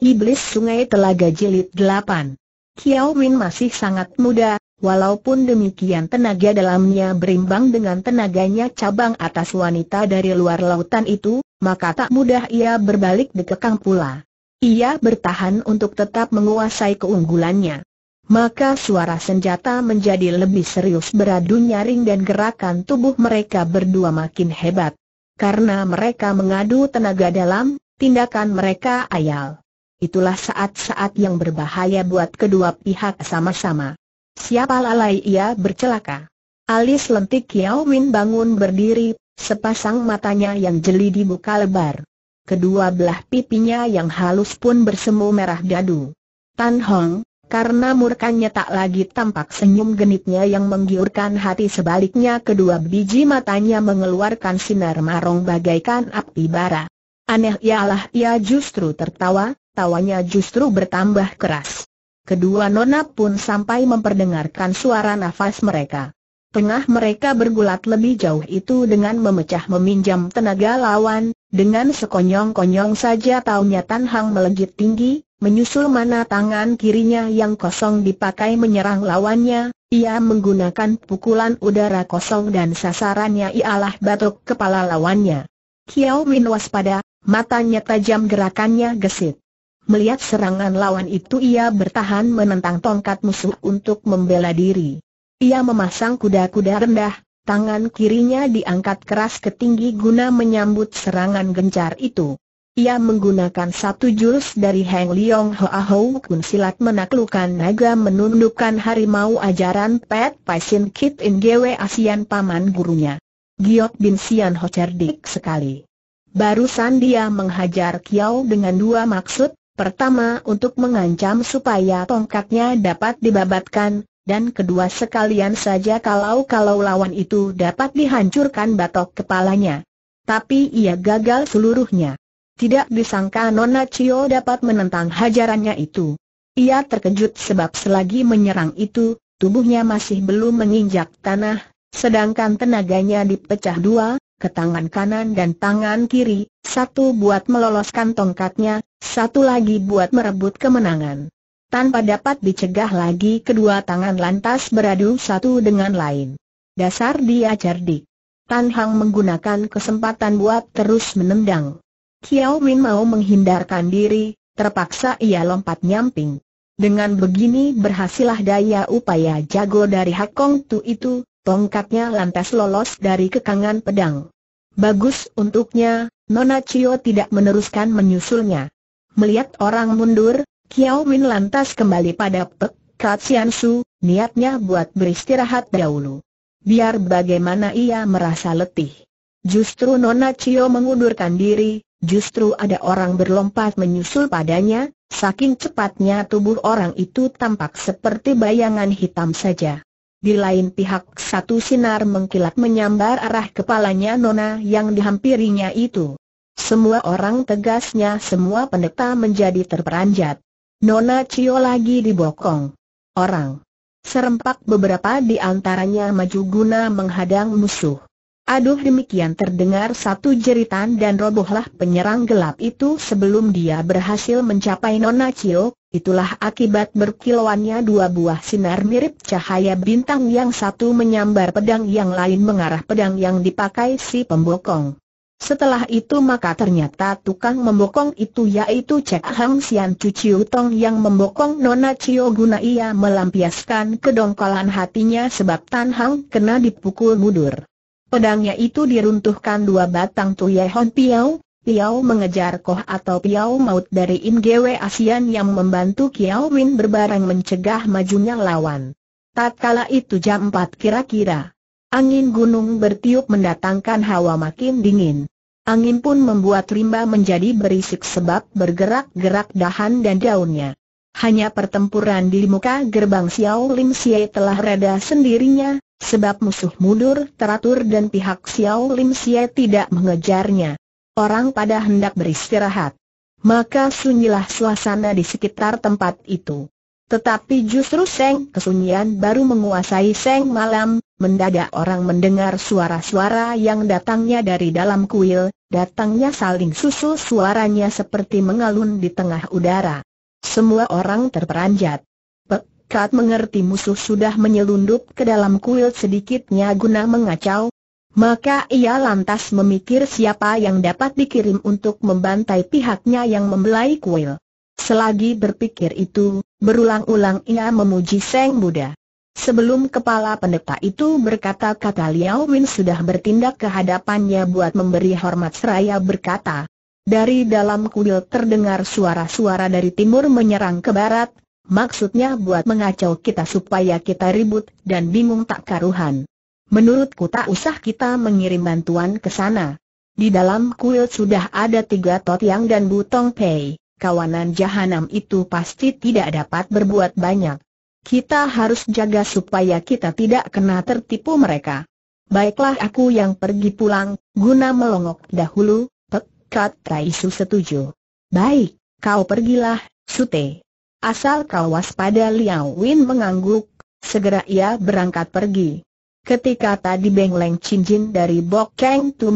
Iblis Sungai Telaga Jilid 8 Kiao Min masih sangat muda, walaupun demikian tenaga dalamnya berimbang dengan tenaganya cabang atas wanita dari luar lautan itu, maka tak mudah ia berbalik kekang pula. Ia bertahan untuk tetap menguasai keunggulannya. Maka suara senjata menjadi lebih serius beradu nyaring dan gerakan tubuh mereka berdua makin hebat. Karena mereka mengadu tenaga dalam, tindakan mereka ayal itulah saat-saat yang berbahaya buat kedua pihak sama-sama. Siapa lalai ia bercelaka? Alis lentik Kiao Win bangun berdiri, sepasang matanya yang jeli dibuka lebar. Kedua belah pipinya yang halus pun bersemu merah dadu. Tan Hong, karena murkanya tak lagi tampak senyum genitnya yang menggiurkan hati sebaliknya kedua biji matanya mengeluarkan sinar marong bagaikan api bara. Aneh ialah ia justru tertawa, tawanya justru bertambah keras. Kedua nona pun sampai memperdengarkan suara nafas mereka. Tengah mereka bergulat lebih jauh itu dengan memecah meminjam tenaga lawan, dengan sekonyong-konyong saja taunya Tan Hang melejit tinggi, menyusul mana tangan kirinya yang kosong dipakai menyerang lawannya, ia menggunakan pukulan udara kosong dan sasarannya ialah batuk kepala lawannya. Kiao Min waspada, matanya tajam gerakannya gesit. Melihat serangan lawan itu ia bertahan menentang tongkat musuh untuk membela diri. Ia memasang kuda-kuda rendah, tangan kirinya diangkat keras ke tinggi guna menyambut serangan gencar itu. Ia menggunakan satu jurus dari Heng Leong Hoa Hou Kun silat menaklukkan naga menundukkan harimau ajaran Pet Paisin Kit In Gwe Asian Paman gurunya. Giok Bin Sian Ho cerdik sekali. Barusan dia menghajar Kiao dengan dua maksud, Pertama untuk mengancam supaya tongkatnya dapat dibabatkan, dan kedua sekalian saja kalau-kalau lawan itu dapat dihancurkan batok kepalanya. Tapi ia gagal seluruhnya. Tidak disangka Nona Cio dapat menentang hajarannya itu. Ia terkejut sebab selagi menyerang itu, tubuhnya masih belum menginjak tanah, sedangkan tenaganya dipecah dua, ke tangan kanan dan tangan kiri, satu buat meloloskan tongkatnya, satu lagi buat merebut kemenangan. Tanpa dapat dicegah lagi kedua tangan lantas beradu satu dengan lain. Dasar dia cerdik. Tan Hang menggunakan kesempatan buat terus menendang. Kiao Min mau menghindarkan diri, terpaksa ia lompat nyamping. Dengan begini berhasilah daya upaya jago dari Hakong Tu itu, tongkatnya lantas lolos dari kekangan pedang. Bagus untuknya, Nona Cio tidak meneruskan menyusulnya. Melihat orang mundur, Kiao Win lantas kembali pada Pek Katsian niatnya buat beristirahat dahulu. Biar bagaimana ia merasa letih. Justru Nona Cio mengundurkan diri, justru ada orang berlompat menyusul padanya, saking cepatnya tubuh orang itu tampak seperti bayangan hitam saja. Di lain pihak satu sinar mengkilat menyambar arah kepalanya Nona yang dihampirinya itu. Semua orang tegasnya semua pendeta menjadi terperanjat. Nona Cio lagi dibokong. Orang. Serempak beberapa di antaranya maju guna menghadang musuh. Aduh demikian terdengar satu jeritan dan robohlah penyerang gelap itu sebelum dia berhasil mencapai Nona Cio, Itulah akibat berkilauannya dua buah sinar mirip cahaya bintang yang satu menyambar pedang yang lain mengarah pedang yang dipakai si pembokong. Setelah itu maka ternyata tukang membokong itu yaitu Cek Hang Sian Chiu Tong yang membokong Nona Cio guna ia melampiaskan kedongkolan hatinya sebab Tan Hang kena dipukul mundur. Pedangnya itu diruntuhkan dua batang tu Ye Hon Piao, Piau mengejar Koh atau Piau Maut dari Ingewe ASEAN yang membantu Kiao Win berbareng mencegah majunya lawan. Tatkala itu jam 4 kira-kira. Angin gunung bertiup mendatangkan hawa makin dingin. Angin pun membuat rimba menjadi berisik sebab bergerak-gerak dahan dan daunnya. Hanya pertempuran di muka gerbang Xiao Lim Xie telah reda sendirinya, sebab musuh mundur teratur dan pihak Xiao Lim Xie tidak mengejarnya orang pada hendak beristirahat. Maka sunyilah suasana di sekitar tempat itu. Tetapi justru Seng kesunyian baru menguasai Seng malam, mendadak orang mendengar suara-suara yang datangnya dari dalam kuil, datangnya saling susul suaranya seperti mengalun di tengah udara. Semua orang terperanjat. Pekat mengerti musuh sudah menyelundup ke dalam kuil sedikitnya guna mengacau, maka ia lantas memikir siapa yang dapat dikirim untuk membantai pihaknya yang membelai kuil. Selagi berpikir itu, berulang-ulang ia memuji Seng Buddha. Sebelum kepala pendeta itu berkata-kata Liao Win sudah bertindak ke hadapannya buat memberi hormat seraya berkata, dari dalam kuil terdengar suara-suara dari timur menyerang ke barat, maksudnya buat mengacau kita supaya kita ribut dan bingung tak karuhan. Menurutku tak usah kita mengirim bantuan ke sana. Di dalam kuil sudah ada tiga yang dan Butong Pei, kawanan jahanam itu pasti tidak dapat berbuat banyak. Kita harus jaga supaya kita tidak kena tertipu mereka. Baiklah aku yang pergi pulang, guna melongok dahulu, pekat Raisu setuju. Baik, kau pergilah, Sute. Asal kau waspada Liao Win mengangguk, segera ia berangkat pergi. Ketika tadi Beng Leng cincin dari Bok Keng Tu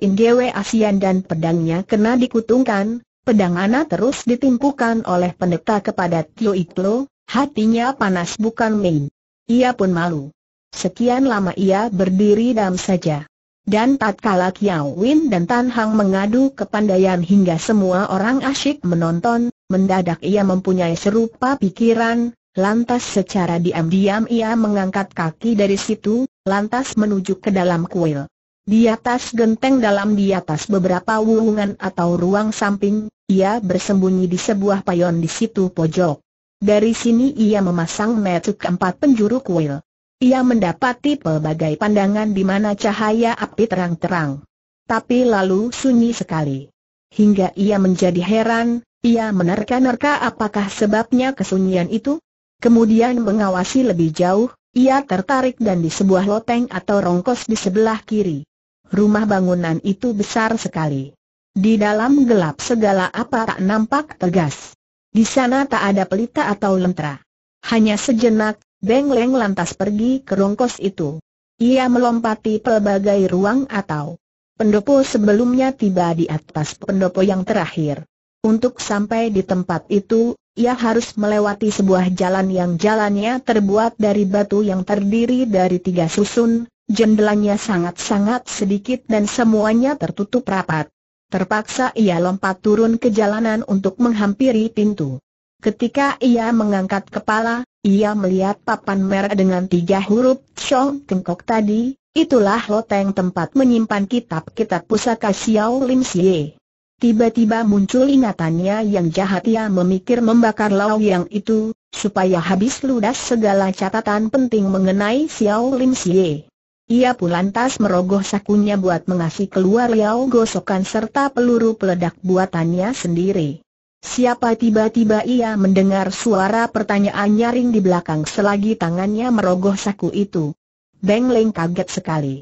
In Gwe Asian dan pedangnya kena dikutungkan, pedang Ana terus ditimpukan oleh pendeta kepada Tio Iklo, hatinya panas bukan main. Ia pun malu. Sekian lama ia berdiri dam saja. Dan tatkala Kiao Win dan Tan Hang mengadu kepandaian hingga semua orang asyik menonton, mendadak ia mempunyai serupa pikiran, Lantas secara diam-diam ia mengangkat kaki dari situ, lantas menuju ke dalam kuil. Di atas genteng dalam di atas beberapa wulungan atau ruang samping, ia bersembunyi di sebuah payon di situ pojok. Dari sini ia memasang metu keempat penjuru kuil. Ia mendapati pelbagai pandangan di mana cahaya api terang-terang. Tapi lalu sunyi sekali. Hingga ia menjadi heran, ia menerka-nerka apakah sebabnya kesunyian itu? Kemudian mengawasi lebih jauh, ia tertarik dan di sebuah loteng atau rongkos di sebelah kiri. Rumah bangunan itu besar sekali. Di dalam gelap segala apa tak nampak tegas. Di sana tak ada pelita atau lentera. Hanya sejenak, Beng Leng lantas pergi ke rongkos itu. Ia melompati pelbagai ruang atau pendopo sebelumnya tiba di atas pendopo yang terakhir. Untuk sampai di tempat itu, ia harus melewati sebuah jalan yang jalannya terbuat dari batu yang terdiri dari tiga susun, jendelanya sangat-sangat sedikit dan semuanya tertutup rapat. Terpaksa ia lompat turun ke jalanan untuk menghampiri pintu. Ketika ia mengangkat kepala, ia melihat papan merah dengan tiga huruf Chong Kengkok tadi, itulah loteng tempat menyimpan kitab-kitab pusaka Xiao Lim Xie. Tiba-tiba muncul ingatannya yang jahat ia memikir membakar lau yang itu, supaya habis ludas segala catatan penting mengenai Xiao Lim Xie. Ia pun lantas merogoh sakunya buat mengasih keluar Liao gosokan serta peluru peledak buatannya sendiri. Siapa tiba-tiba ia mendengar suara pertanyaan nyaring di belakang selagi tangannya merogoh saku itu. Beng Leng kaget sekali.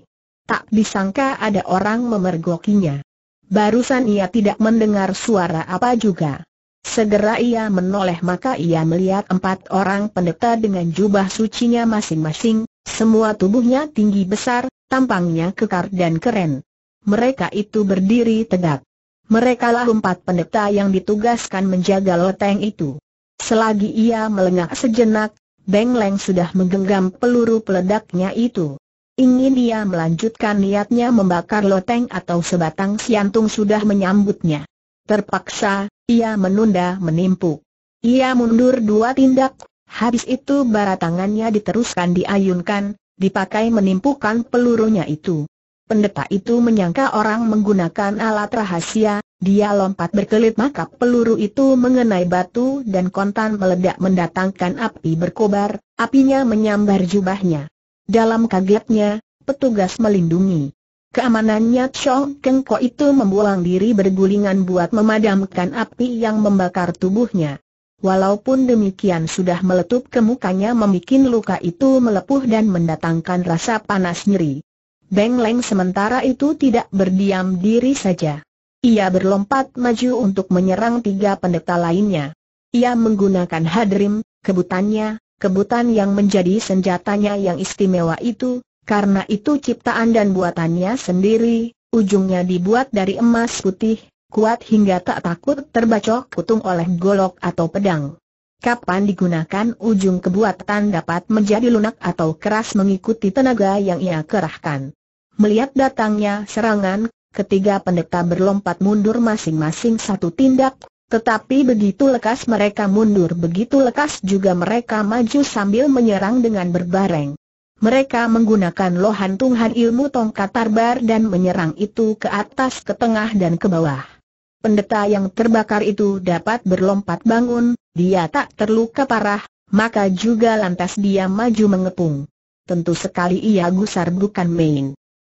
Tak disangka ada orang memergokinya. Barusan ia tidak mendengar suara apa juga. Segera ia menoleh maka ia melihat empat orang pendeta dengan jubah sucinya masing-masing, semua tubuhnya tinggi besar, tampangnya kekar dan keren. Mereka itu berdiri tegak. Merekalah empat pendeta yang ditugaskan menjaga loteng itu. Selagi ia melengak sejenak, Beng Leng sudah menggenggam peluru peledaknya itu. Ingin dia melanjutkan niatnya membakar loteng atau sebatang siantung sudah menyambutnya. Terpaksa, ia menunda menimpu. Ia mundur dua tindak, habis itu bara tangannya diteruskan diayunkan, dipakai menimpukan pelurunya itu. Pendeta itu menyangka orang menggunakan alat rahasia, dia lompat berkelit maka peluru itu mengenai batu dan kontan meledak mendatangkan api berkobar, apinya menyambar jubahnya. Dalam kagetnya, petugas melindungi. Keamanannya Chong Keng Ko itu membuang diri bergulingan buat memadamkan api yang membakar tubuhnya. Walaupun demikian sudah meletup ke mukanya memikin luka itu melepuh dan mendatangkan rasa panas nyeri. Beng Leng sementara itu tidak berdiam diri saja. Ia berlompat maju untuk menyerang tiga pendeta lainnya. Ia menggunakan hadrim, kebutannya, kebutan yang menjadi senjatanya yang istimewa itu, karena itu ciptaan dan buatannya sendiri, ujungnya dibuat dari emas putih, kuat hingga tak takut terbacok kutung oleh golok atau pedang. Kapan digunakan ujung kebuatan dapat menjadi lunak atau keras mengikuti tenaga yang ia kerahkan. Melihat datangnya serangan, ketiga pendeta berlompat mundur masing-masing satu tindak tetapi begitu lekas mereka mundur begitu lekas juga mereka maju sambil menyerang dengan berbareng. Mereka menggunakan lohan tunghan ilmu tongkat tarbar dan menyerang itu ke atas ke tengah dan ke bawah. Pendeta yang terbakar itu dapat berlompat bangun, dia tak terluka parah, maka juga lantas dia maju mengepung. Tentu sekali ia gusar bukan main.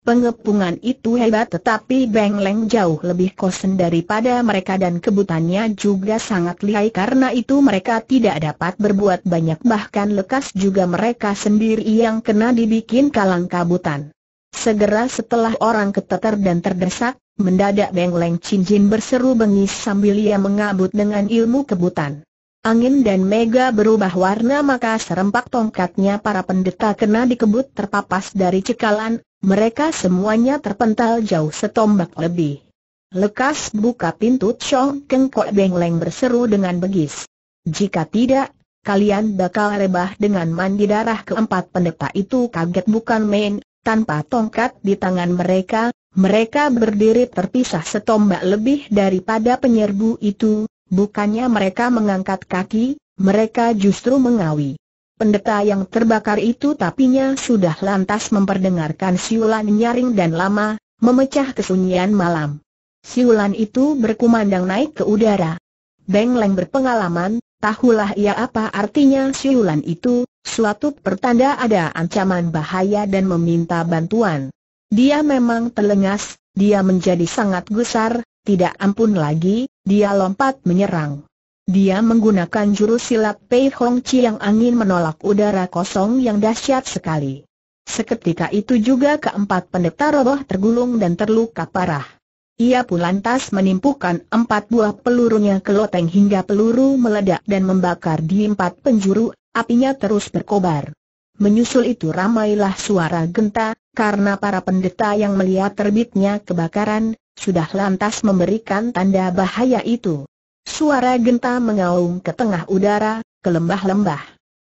Pengepungan itu hebat tetapi Beng Leng jauh lebih kosen daripada mereka dan kebutannya juga sangat lihai karena itu mereka tidak dapat berbuat banyak bahkan lekas juga mereka sendiri yang kena dibikin kalang kabutan. Segera setelah orang keteter dan terdesak, mendadak Beng Leng Cincin berseru bengis sambil ia mengabut dengan ilmu kebutan. Angin dan mega berubah warna maka serempak tongkatnya para pendeta kena dikebut terpapas dari cekalan mereka semuanya terpental jauh setombak lebih. Lekas buka pintu Chong Keng Kok Beng Leng berseru dengan begis. Jika tidak, kalian bakal rebah dengan mandi darah keempat pendeta itu kaget bukan main, tanpa tongkat di tangan mereka, mereka berdiri terpisah setombak lebih daripada penyerbu itu, bukannya mereka mengangkat kaki, mereka justru mengawi. Pendeta yang terbakar itu tapinya sudah lantas memperdengarkan siulan nyaring dan lama, memecah kesunyian malam. Siulan itu berkumandang naik ke udara. Beng Leng berpengalaman, tahulah ia apa artinya siulan itu, suatu pertanda ada ancaman bahaya dan meminta bantuan. Dia memang telengas, dia menjadi sangat gusar, tidak ampun lagi, dia lompat menyerang. Dia menggunakan jurus silat Pei Hong Chi yang angin menolak udara kosong yang dahsyat sekali. Seketika itu juga keempat pendeta roboh tergulung dan terluka parah. Ia pun lantas menimpukan empat buah pelurunya ke loteng hingga peluru meledak dan membakar di empat penjuru, apinya terus berkobar. Menyusul itu ramailah suara genta, karena para pendeta yang melihat terbitnya kebakaran, sudah lantas memberikan tanda bahaya itu. Suara genta mengaum ke tengah udara, ke lembah-lembah.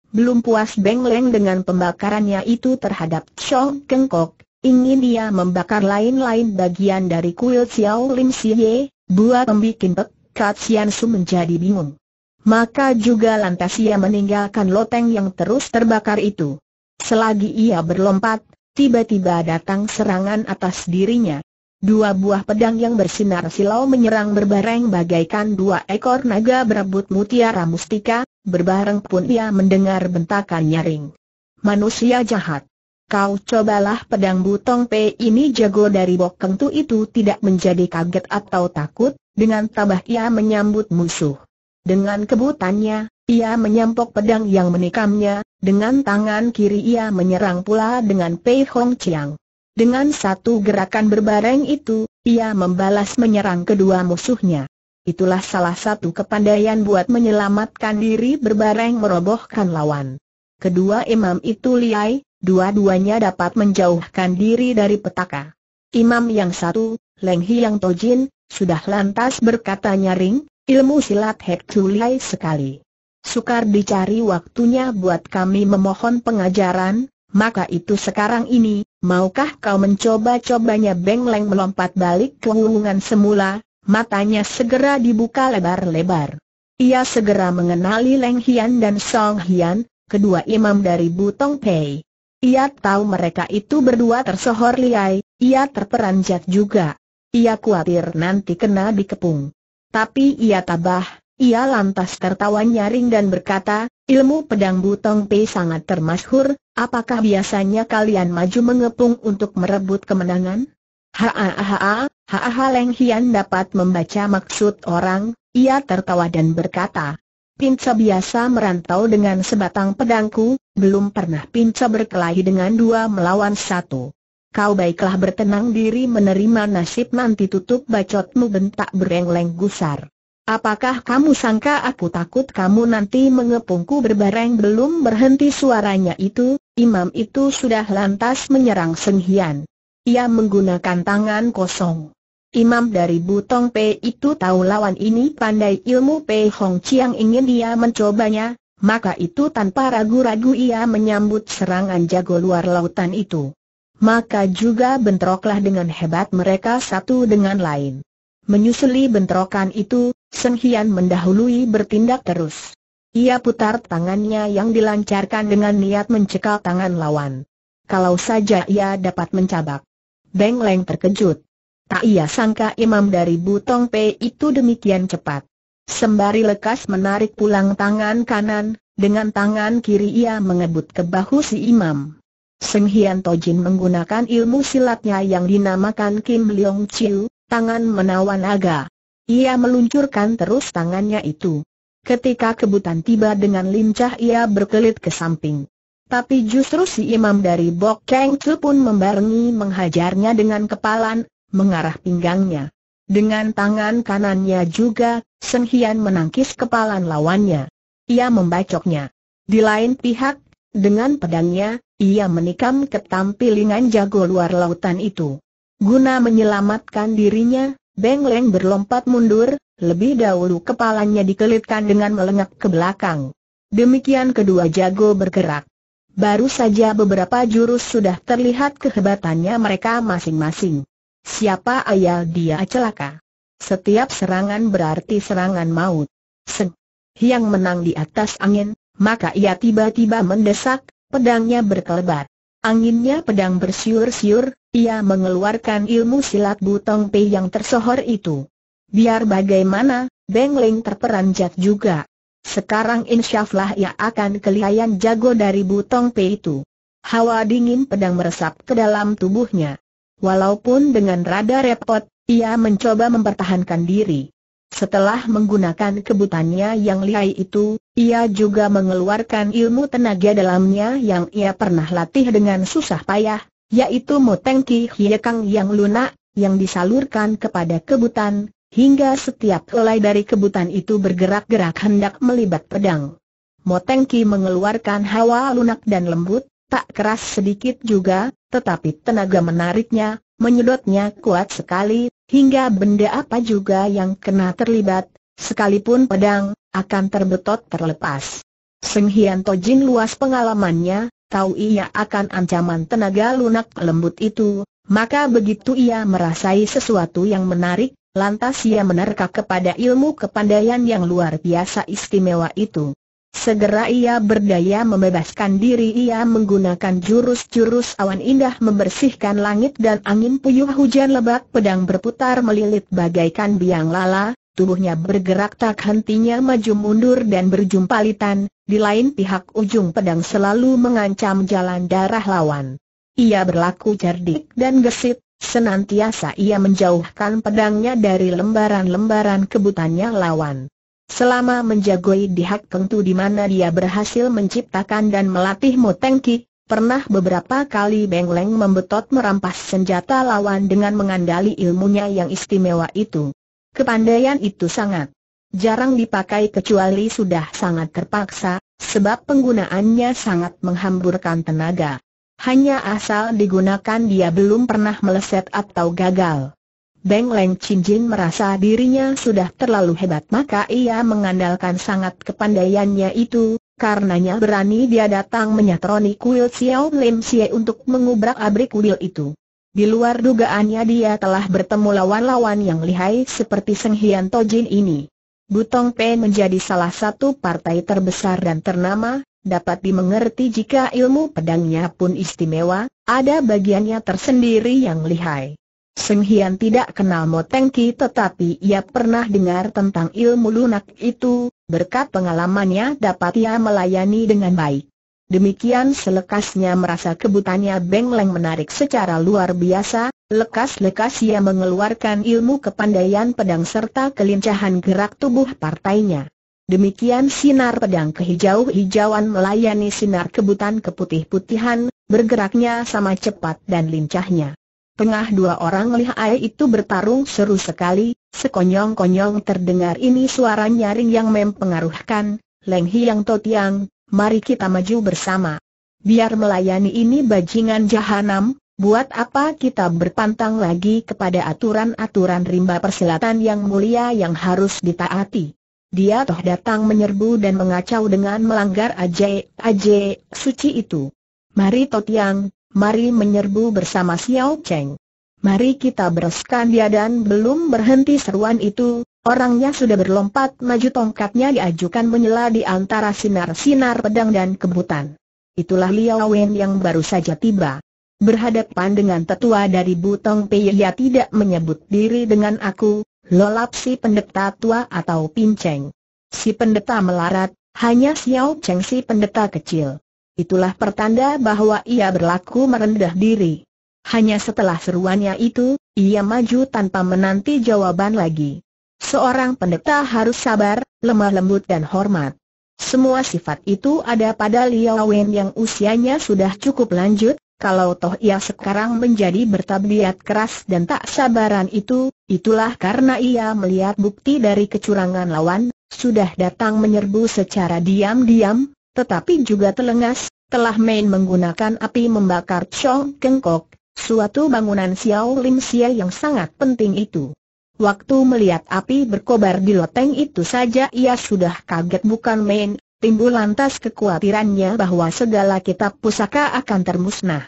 Belum puas Beng Leng dengan pembakarannya itu terhadap Chong Keng Kok, ingin dia membakar lain-lain bagian dari kuil Xiao Lim Siye, buat membuat Pek Kat Sian Su menjadi bingung. Maka juga lantas ia meninggalkan loteng yang terus terbakar itu. Selagi ia berlompat, tiba-tiba datang serangan atas dirinya, Dua buah pedang yang bersinar silau menyerang berbareng bagaikan dua ekor naga berebut mutiara mustika, berbareng pun ia mendengar bentakan nyaring. Manusia jahat. Kau cobalah pedang butong P ini jago dari bok kentu itu tidak menjadi kaget atau takut, dengan tabah ia menyambut musuh. Dengan kebutannya, ia menyampok pedang yang menikamnya, dengan tangan kiri ia menyerang pula dengan Pei Hong Chiang. Dengan satu gerakan berbareng itu, ia membalas menyerang kedua musuhnya. Itulah salah satu kepandaian buat menyelamatkan diri berbareng merobohkan lawan. Kedua imam itu liai, dua-duanya dapat menjauhkan diri dari petaka. Imam yang satu, Leng Hiang Tojin, sudah lantas berkata nyaring, ilmu silat Hek liai sekali. Sukar dicari waktunya buat kami memohon pengajaran, maka itu sekarang ini, Maukah kau mencoba-cobanya Beng melompat balik ke hubungan semula, matanya segera dibuka lebar-lebar. Ia segera mengenali Leng Hian dan Song Hian, kedua imam dari Butong Pei. Ia tahu mereka itu berdua tersohor liai, ia terperanjat juga. Ia khawatir nanti kena dikepung. Tapi ia tabah, ia lantas tertawa nyaring dan berkata, Ilmu pedang Butong Pei sangat termasyhur, apakah biasanya kalian maju mengepung untuk merebut kemenangan? Haa, haa, Leng Hian dapat membaca maksud orang, ia tertawa dan berkata, Pinca biasa merantau dengan sebatang pedangku, belum pernah Pinca berkelahi dengan dua melawan satu. Kau baiklah bertenang diri menerima nasib nanti tutup bacotmu bentak berengleng gusar. Apakah kamu sangka aku takut kamu nanti mengepungku berbareng belum berhenti suaranya itu, imam itu sudah lantas menyerang Seng Hian. Ia menggunakan tangan kosong. Imam dari Butong P itu tahu lawan ini pandai ilmu P Hong Chiang ingin dia mencobanya, maka itu tanpa ragu-ragu ia menyambut serangan jago luar lautan itu. Maka juga bentroklah dengan hebat mereka satu dengan lain. Menyusuli bentrokan itu, Seng Hian mendahului bertindak terus. Ia putar tangannya yang dilancarkan dengan niat mencekal tangan lawan. Kalau saja ia dapat mencabak. Beng Leng terkejut. Tak ia sangka imam dari Butong Pei itu demikian cepat. Sembari lekas menarik pulang tangan kanan, dengan tangan kiri ia mengebut ke bahu si imam. Seng Hian Tojin menggunakan ilmu silatnya yang dinamakan Kim Leong Chiu, tangan menawan naga. Ia meluncurkan terus tangannya itu. Ketika kebutan tiba dengan lincah ia berkelit ke samping. Tapi justru si imam dari Bok Keng Tzu pun membarengi menghajarnya dengan kepalan, mengarah pinggangnya. Dengan tangan kanannya juga, Seng Hian menangkis kepalan lawannya. Ia membacoknya. Di lain pihak, dengan pedangnya, ia menikam ke tampilingan jago luar lautan itu. Guna menyelamatkan dirinya, Beng Leng berlompat mundur, lebih dahulu kepalanya dikelitkan dengan melengak ke belakang. Demikian kedua jago bergerak. Baru saja beberapa jurus sudah terlihat kehebatannya mereka masing-masing. Siapa ayah dia celaka? Setiap serangan berarti serangan maut. Seng. Yang menang di atas angin, maka ia tiba-tiba mendesak, pedangnya berkelebat. Anginnya pedang bersiur-siur, ia mengeluarkan ilmu silat butong pe yang tersohor itu. Biar bagaimana, Beng Ling terperanjat juga. Sekarang insyaflah ia akan kelihayan jago dari butong pe itu. Hawa dingin pedang meresap ke dalam tubuhnya. Walaupun dengan rada repot, ia mencoba mempertahankan diri. Setelah menggunakan kebutannya yang lihai itu, ia juga mengeluarkan ilmu tenaga dalamnya yang ia pernah latih dengan susah payah, yaitu motengki Ki Hiekang yang lunak, yang disalurkan kepada kebutan, hingga setiap helai dari kebutan itu bergerak-gerak hendak melibat pedang. Motengki mengeluarkan hawa lunak dan lembut, tak keras sedikit juga, tetapi tenaga menariknya, menyedotnya kuat sekali, hingga benda apa juga yang kena terlibat, sekalipun pedang, akan terbetot terlepas. Seng Hian Tojin luas pengalamannya, tahu ia akan ancaman tenaga lunak lembut itu, maka begitu ia merasai sesuatu yang menarik, lantas ia menerka kepada ilmu kepandaian yang luar biasa istimewa itu. Segera ia berdaya membebaskan diri ia menggunakan jurus-jurus awan indah membersihkan langit dan angin puyuh hujan lebat pedang berputar melilit bagaikan biang lala, tubuhnya bergerak tak hentinya maju mundur dan berjumpa litan di lain pihak ujung pedang selalu mengancam jalan darah lawan. Ia berlaku cerdik dan gesit, senantiasa ia menjauhkan pedangnya dari lembaran-lembaran kebutannya lawan. Selama menjagoi di Hak Pengtu di mana dia berhasil menciptakan dan melatih Motengki, Pernah beberapa kali Beng Leng membetot merampas senjata lawan dengan mengandali ilmunya yang istimewa itu. Kepandaian itu sangat jarang dipakai kecuali sudah sangat terpaksa, sebab penggunaannya sangat menghamburkan tenaga. Hanya asal digunakan dia belum pernah meleset atau gagal. Beng Leng Chin Jin merasa dirinya sudah terlalu hebat maka ia mengandalkan sangat kepandaiannya itu, karenanya berani dia datang menyatroni kuil Xiao Lim Xie untuk mengubrak-abrik kuil itu. Di luar dugaannya dia telah bertemu lawan-lawan yang lihai seperti Seng Hian Tojin ini. Butong Pen menjadi salah satu partai terbesar dan ternama, dapat dimengerti jika ilmu pedangnya pun istimewa, ada bagiannya tersendiri yang lihai. Seng Hian tidak kenal motengki, tetapi ia pernah dengar tentang ilmu lunak itu, berkat pengalamannya dapat ia melayani dengan baik. Demikian selekasnya merasa kebutannya Beng Leng menarik secara luar biasa, lekas-lekas ia mengeluarkan ilmu kepandaian pedang serta kelincahan gerak tubuh partainya. Demikian sinar pedang kehijau-hijauan melayani sinar kebutan keputih-putihan, bergeraknya sama cepat dan lincahnya. Tengah dua orang lihai itu bertarung seru sekali, sekonyong-konyong terdengar ini suara nyaring yang mempengaruhkan, Leng Hiang Totiang, mari kita maju bersama. Biar melayani ini bajingan jahanam, buat apa kita berpantang lagi kepada aturan-aturan rimba persilatan yang mulia yang harus ditaati. Dia toh datang menyerbu dan mengacau dengan melanggar aje, aje, suci itu. Mari Totiang, mari menyerbu bersama Xiao Cheng. Mari kita bereskan dia dan belum berhenti seruan itu, orangnya sudah berlompat maju tongkatnya diajukan menyela di antara sinar-sinar pedang dan kebutan. Itulah Liao Wen yang baru saja tiba. Berhadapan dengan tetua dari Butong Pei ia tidak menyebut diri dengan aku, lolap si pendeta tua atau pinceng. Si pendeta melarat, hanya Xiao Cheng si pendeta kecil itulah pertanda bahwa ia berlaku merendah diri. Hanya setelah seruannya itu, ia maju tanpa menanti jawaban lagi. Seorang pendeta harus sabar, lemah lembut dan hormat. Semua sifat itu ada pada Liao Wen yang usianya sudah cukup lanjut, kalau toh ia sekarang menjadi bertabiat keras dan tak sabaran itu, itulah karena ia melihat bukti dari kecurangan lawan, sudah datang menyerbu secara diam-diam, tetapi juga telengas, telah main menggunakan api membakar Chong Kengkok, suatu bangunan Xiao Lim Xia yang sangat penting itu. Waktu melihat api berkobar di loteng itu saja ia sudah kaget bukan main, timbul lantas kekhawatirannya bahwa segala kitab pusaka akan termusnah.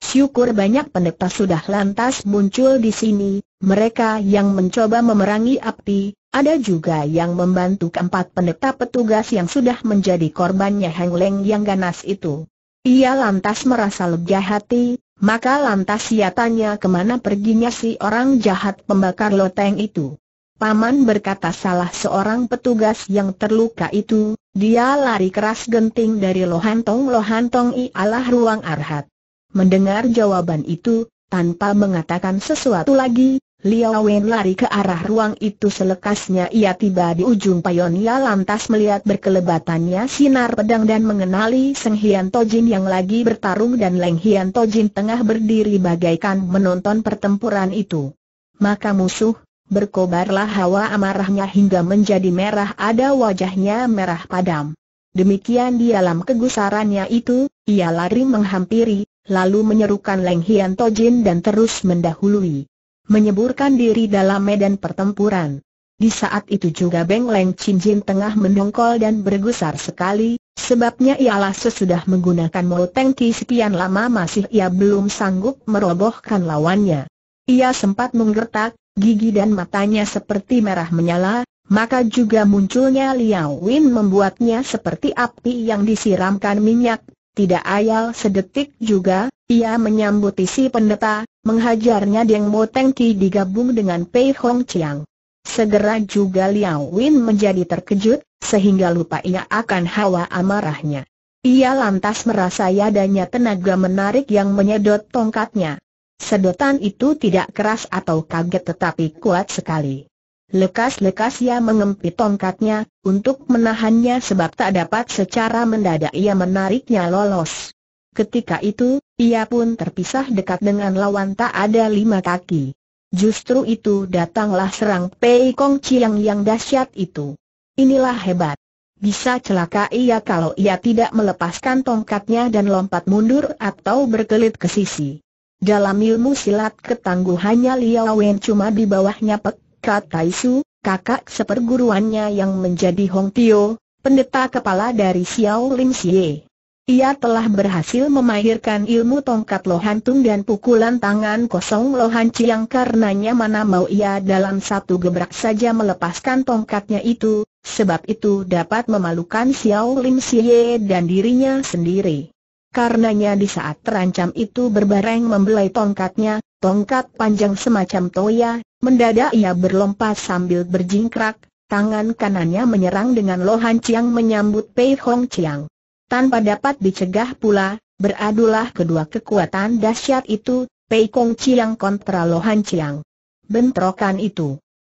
Syukur banyak pendeta sudah lantas muncul di sini, mereka yang mencoba memerangi api, ada juga yang membantu keempat pendeta petugas yang sudah menjadi korbannya Heng Leng yang ganas itu. Ia lantas merasa lega hati, maka lantas ia tanya kemana perginya si orang jahat pembakar loteng itu. Paman berkata salah seorang petugas yang terluka itu, dia lari keras genting dari Lohantong Lohantong ialah ruang arhat. Mendengar jawaban itu, tanpa mengatakan sesuatu lagi, Liao Wen lari ke arah ruang itu selekasnya ia tiba di ujung ia lantas melihat berkelebatannya sinar pedang dan mengenali Seng Hian Tojin yang lagi bertarung dan Leng Hian Tojin tengah berdiri bagaikan menonton pertempuran itu. Maka musuh, berkobarlah hawa amarahnya hingga menjadi merah ada wajahnya merah padam. Demikian di dalam kegusarannya itu, ia lari menghampiri, lalu menyerukan Leng Hian Tojin dan terus mendahului menyeburkan diri dalam medan pertempuran. Di saat itu juga Beng Leng Chin Jin tengah mendongkol dan bergusar sekali, sebabnya ialah sesudah menggunakan Teng Ki sekian lama masih ia belum sanggup merobohkan lawannya. Ia sempat menggertak, gigi dan matanya seperti merah menyala, maka juga munculnya Liao Win membuatnya seperti api yang disiramkan minyak, tidak ayal sedetik juga, ia menyambut isi pendeta, menghajarnya Deng Mo Teng Ki digabung dengan Pei Hong Chiang. Segera juga Liao Win menjadi terkejut, sehingga lupa ia akan hawa amarahnya. Ia lantas merasa adanya tenaga menarik yang menyedot tongkatnya. Sedotan itu tidak keras atau kaget tetapi kuat sekali. Lekas-lekas ia mengempit tongkatnya, untuk menahannya sebab tak dapat secara mendadak ia menariknya lolos. Ketika itu, ia pun terpisah dekat dengan lawan tak ada lima kaki. Justru itu datanglah serang Pei Kong Chiang yang dahsyat itu. Inilah hebat. Bisa celaka ia kalau ia tidak melepaskan tongkatnya dan lompat mundur atau berkelit ke sisi. Dalam ilmu silat ketangguhannya Liao Wen cuma di bawahnya Pek Kat Taisu, kakak seperguruannya yang menjadi Hong Tio, pendeta kepala dari Xiao Lim Xie. Ia telah berhasil memahirkan ilmu tongkat lohantung dan pukulan tangan kosong lohan karenanya mana mau ia dalam satu gebrak saja melepaskan tongkatnya itu, sebab itu dapat memalukan Xiao Lim Siye dan dirinya sendiri. Karenanya di saat terancam itu berbareng membelai tongkatnya, tongkat panjang semacam toya, mendadak ia berlompat sambil berjingkrak, tangan kanannya menyerang dengan lohan menyambut Pei Hong Chiang. Tanpa dapat dicegah pula, beradulah kedua kekuatan dahsyat itu, Pei Kong Chiang kontra Lohan Chiang. Bentrokan itu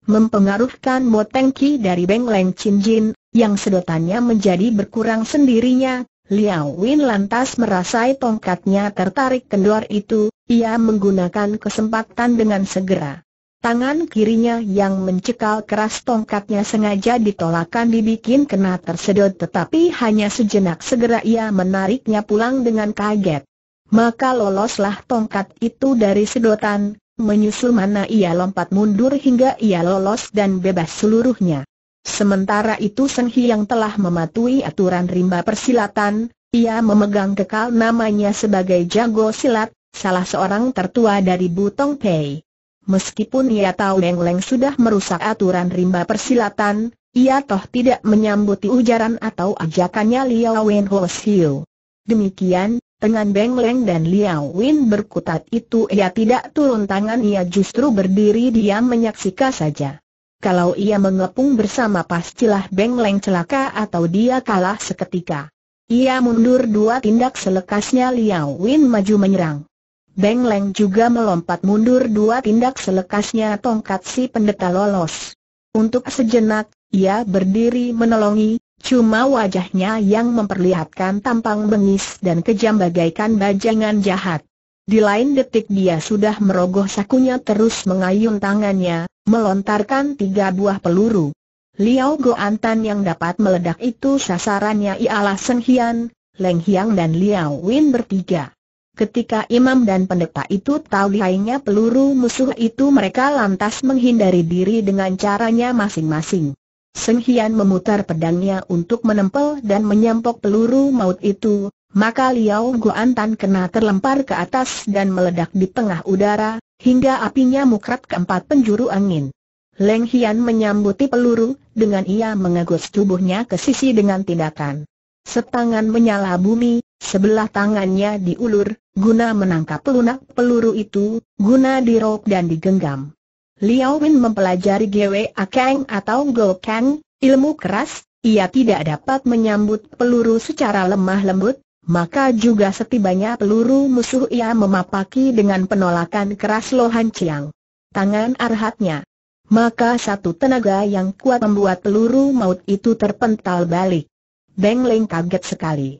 mempengaruhkan Ki dari Chin Jin, yang sedotannya menjadi berkurang sendirinya, Liao Win lantas merasai tongkatnya tertarik kendor itu, ia menggunakan kesempatan dengan segera Tangan kirinya yang mencekal keras tongkatnya sengaja ditolakkan dibikin kena tersedot tetapi hanya sejenak segera ia menariknya pulang dengan kaget. Maka loloslah tongkat itu dari sedotan, menyusul mana ia lompat mundur hingga ia lolos dan bebas seluruhnya. Sementara itu Seng yang telah mematuhi aturan rimba persilatan, ia memegang kekal namanya sebagai jago silat, salah seorang tertua dari Butong Pei. Meskipun ia tahu Meng Leng sudah merusak aturan rimba persilatan, ia toh tidak menyambuti ujaran atau ajakannya Liao Wen Ho Siu. Demikian, dengan Meng Leng dan Liao Wen berkutat itu ia tidak turun tangan ia justru berdiri diam menyaksikan saja. Kalau ia mengepung bersama pastilah Beng Leng celaka atau dia kalah seketika. Ia mundur dua tindak selekasnya Liao Wen maju menyerang. Beng Leng juga melompat mundur dua tindak selekasnya tongkat si pendeta lolos. Untuk sejenak, ia berdiri menolongi, cuma wajahnya yang memperlihatkan tampang bengis dan kejam bagaikan bajangan jahat. Di lain detik dia sudah merogoh sakunya terus mengayun tangannya, melontarkan tiga buah peluru. Liao Goantan yang dapat meledak itu sasarannya ialah Seng Hian, Leng Hiang dan Liao Win bertiga. Ketika imam dan pendeta itu tahu lainnya peluru musuh itu mereka lantas menghindari diri dengan caranya masing-masing. Seng Hian memutar pedangnya untuk menempel dan menyampok peluru maut itu, maka Liao tan kena terlempar ke atas dan meledak di tengah udara, hingga apinya mukrat ke empat penjuru angin. Leng Hian menyambuti peluru, dengan ia mengagus tubuhnya ke sisi dengan tindakan. Setangan menyala bumi, sebelah tangannya diulur, guna menangkap lunak peluru itu, guna dirok dan digenggam. Liao Win mempelajari Gwe akeng atau Go Kang, ilmu keras, ia tidak dapat menyambut peluru secara lemah lembut, maka juga setibanya peluru musuh ia memapaki dengan penolakan keras Lohan Chiang. Tangan arhatnya. Maka satu tenaga yang kuat membuat peluru maut itu terpental balik. Beng Leng kaget sekali.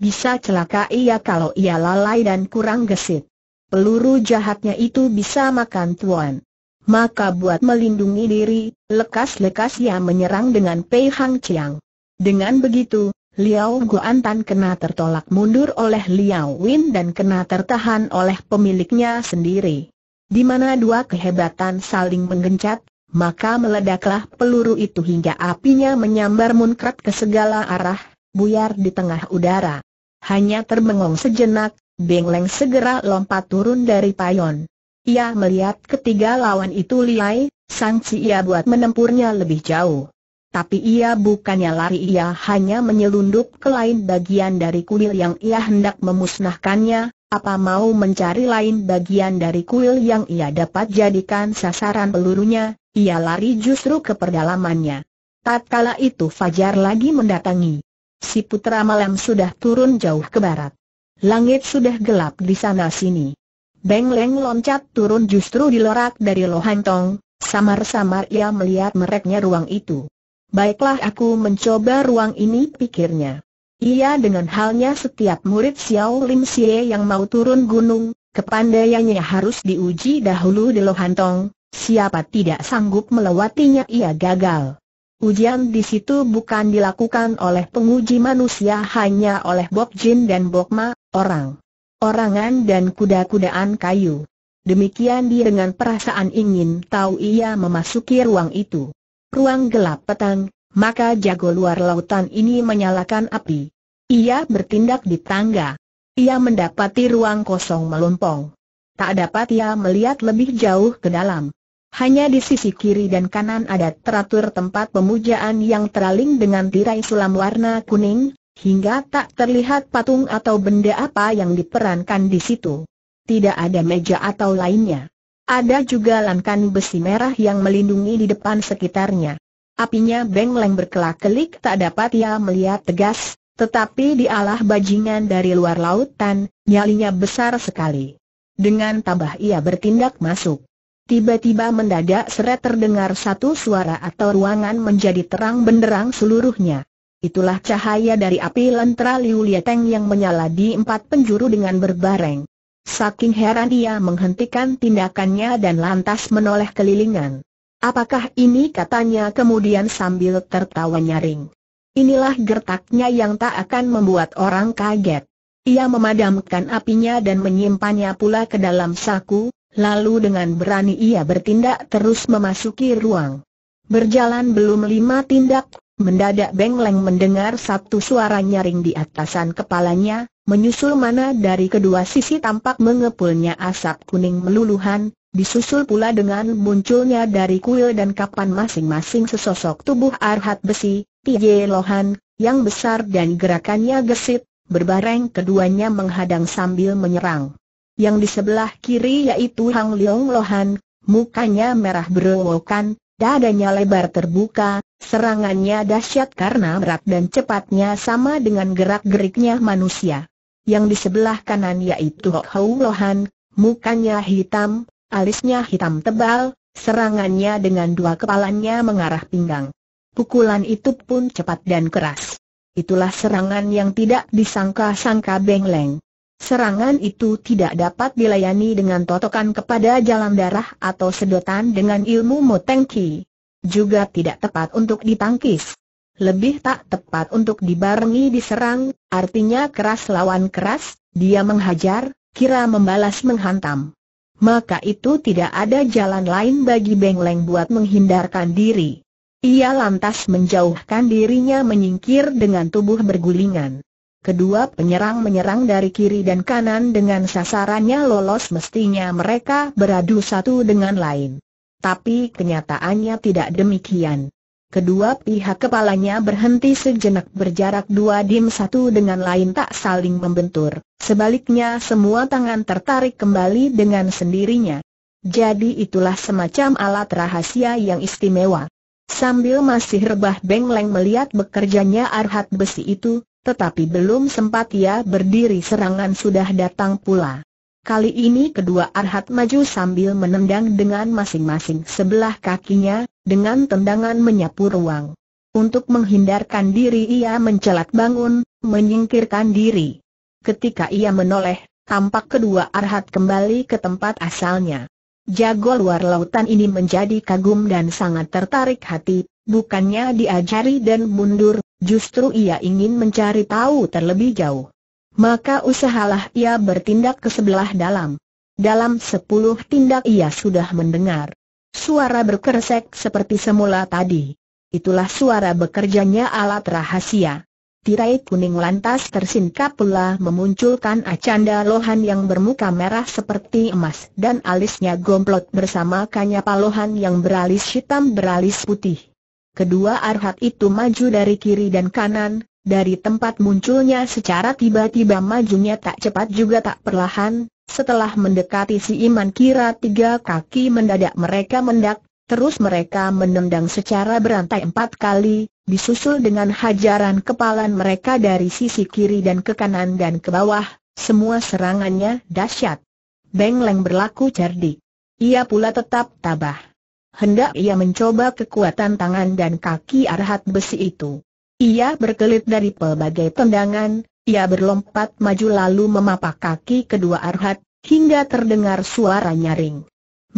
Bisa celaka ia kalau ia lalai dan kurang gesit. Peluru jahatnya itu bisa makan tuan. Maka buat melindungi diri, lekas-lekas ia menyerang dengan Pei Hang Chiang. Dengan begitu, Liao tan kena tertolak mundur oleh Liao Win dan kena tertahan oleh pemiliknya sendiri. Di mana dua kehebatan saling menggencat, maka meledaklah peluru itu hingga apinya menyambar munkrat ke segala arah, buyar di tengah udara hanya terbengong sejenak, Beng Leng segera lompat turun dari payon. Ia melihat ketiga lawan itu liai, sangsi ia buat menempurnya lebih jauh. Tapi ia bukannya lari ia hanya menyelundup ke lain bagian dari kuil yang ia hendak memusnahkannya, apa mau mencari lain bagian dari kuil yang ia dapat jadikan sasaran pelurunya, ia lari justru ke perdalamannya. Tatkala itu Fajar lagi mendatangi si putra malam sudah turun jauh ke barat. Langit sudah gelap di sana-sini. Beng Leng loncat turun justru di lorak dari Lohantong, samar-samar ia melihat mereknya ruang itu. Baiklah aku mencoba ruang ini pikirnya. Ia dengan halnya setiap murid Xiao Lim Xie yang mau turun gunung, kepandaiannya harus diuji dahulu di Lohantong, siapa tidak sanggup melewatinya ia gagal. Ujian di situ bukan dilakukan oleh penguji manusia hanya oleh Bok Jin dan Bok Ma, orang. Orangan dan kuda-kudaan kayu. Demikian dia dengan perasaan ingin tahu ia memasuki ruang itu. Ruang gelap petang, maka jago luar lautan ini menyalakan api. Ia bertindak di tangga. Ia mendapati ruang kosong melompong. Tak dapat ia melihat lebih jauh ke dalam. Hanya di sisi kiri dan kanan ada teratur tempat pemujaan yang teraling dengan tirai sulam warna kuning, hingga tak terlihat patung atau benda apa yang diperankan di situ. Tidak ada meja atau lainnya. Ada juga lankan besi merah yang melindungi di depan sekitarnya. Apinya bengleng berkelak-kelik tak dapat ia melihat tegas, tetapi dialah bajingan dari luar lautan, nyalinya besar sekali. Dengan tabah ia bertindak masuk. Tiba-tiba mendadak seret terdengar satu suara atau ruangan menjadi terang benderang seluruhnya. Itulah cahaya dari api lentera Liu Lieteng yang menyala di empat penjuru dengan berbareng. Saking heran ia menghentikan tindakannya dan lantas menoleh kelilingan. Apakah ini katanya kemudian sambil tertawa nyaring. Inilah gertaknya yang tak akan membuat orang kaget. Ia memadamkan apinya dan menyimpannya pula ke dalam saku, Lalu dengan berani ia bertindak terus memasuki ruang. Berjalan belum lima tindak, mendadak Beng Leng mendengar satu suara nyaring di atasan kepalanya, menyusul mana dari kedua sisi tampak mengepulnya asap kuning meluluhan, disusul pula dengan munculnya dari kuil dan kapan masing-masing sesosok tubuh arhat besi, Tiye Lohan, yang besar dan gerakannya gesit, berbareng keduanya menghadang sambil menyerang yang di sebelah kiri yaitu Hang Leong Lohan, mukanya merah berewokan, dadanya lebar terbuka, serangannya dahsyat karena berat dan cepatnya sama dengan gerak-geriknya manusia. Yang di sebelah kanan yaitu Hok Hou Lohan, mukanya hitam, alisnya hitam tebal, serangannya dengan dua kepalanya mengarah pinggang. Pukulan itu pun cepat dan keras. Itulah serangan yang tidak disangka-sangka Beng Leng. Serangan itu tidak dapat dilayani dengan totokan kepada jalan darah atau sedotan dengan ilmu motengki. Juga tidak tepat untuk ditangkis. Lebih tak tepat untuk dibarengi diserang, artinya keras lawan keras, dia menghajar, kira membalas menghantam. Maka itu tidak ada jalan lain bagi Beng Leng buat menghindarkan diri. Ia lantas menjauhkan dirinya menyingkir dengan tubuh bergulingan. Kedua penyerang menyerang dari kiri dan kanan dengan sasarannya lolos mestinya mereka beradu satu dengan lain. Tapi kenyataannya tidak demikian. Kedua pihak kepalanya berhenti sejenak berjarak dua dim satu dengan lain tak saling membentur. Sebaliknya semua tangan tertarik kembali dengan sendirinya. Jadi itulah semacam alat rahasia yang istimewa. Sambil masih rebah Leng melihat bekerjanya arhat besi itu, tetapi belum sempat ia berdiri serangan sudah datang pula. Kali ini kedua Arhat maju sambil menendang dengan masing-masing sebelah kakinya, dengan tendangan menyapu ruang. Untuk menghindarkan diri ia mencelat bangun, menyingkirkan diri. Ketika ia menoleh, tampak kedua Arhat kembali ke tempat asalnya. Jago luar lautan ini menjadi kagum dan sangat tertarik hati, bukannya diajari dan mundur, Justru ia ingin mencari tahu terlebih jauh. Maka usahalah ia bertindak ke sebelah dalam. Dalam sepuluh tindak ia sudah mendengar suara berkeresek seperti semula tadi. Itulah suara bekerjanya alat rahasia. Tirai kuning lantas tersingkap pula memunculkan acanda lohan yang bermuka merah seperti emas dan alisnya gomplot bersama kanya lohan yang beralis hitam beralis putih kedua arhat itu maju dari kiri dan kanan, dari tempat munculnya secara tiba-tiba majunya tak cepat juga tak perlahan, setelah mendekati si Iman kira tiga kaki mendadak mereka mendak, terus mereka menendang secara berantai empat kali, disusul dengan hajaran kepalan mereka dari sisi kiri dan ke kanan dan ke bawah, semua serangannya dahsyat. Beng Leng berlaku cerdik. Ia pula tetap tabah hendak ia mencoba kekuatan tangan dan kaki arhat besi itu. Ia berkelit dari pelbagai tendangan, ia berlompat maju lalu memapak kaki kedua arhat, hingga terdengar suara nyaring.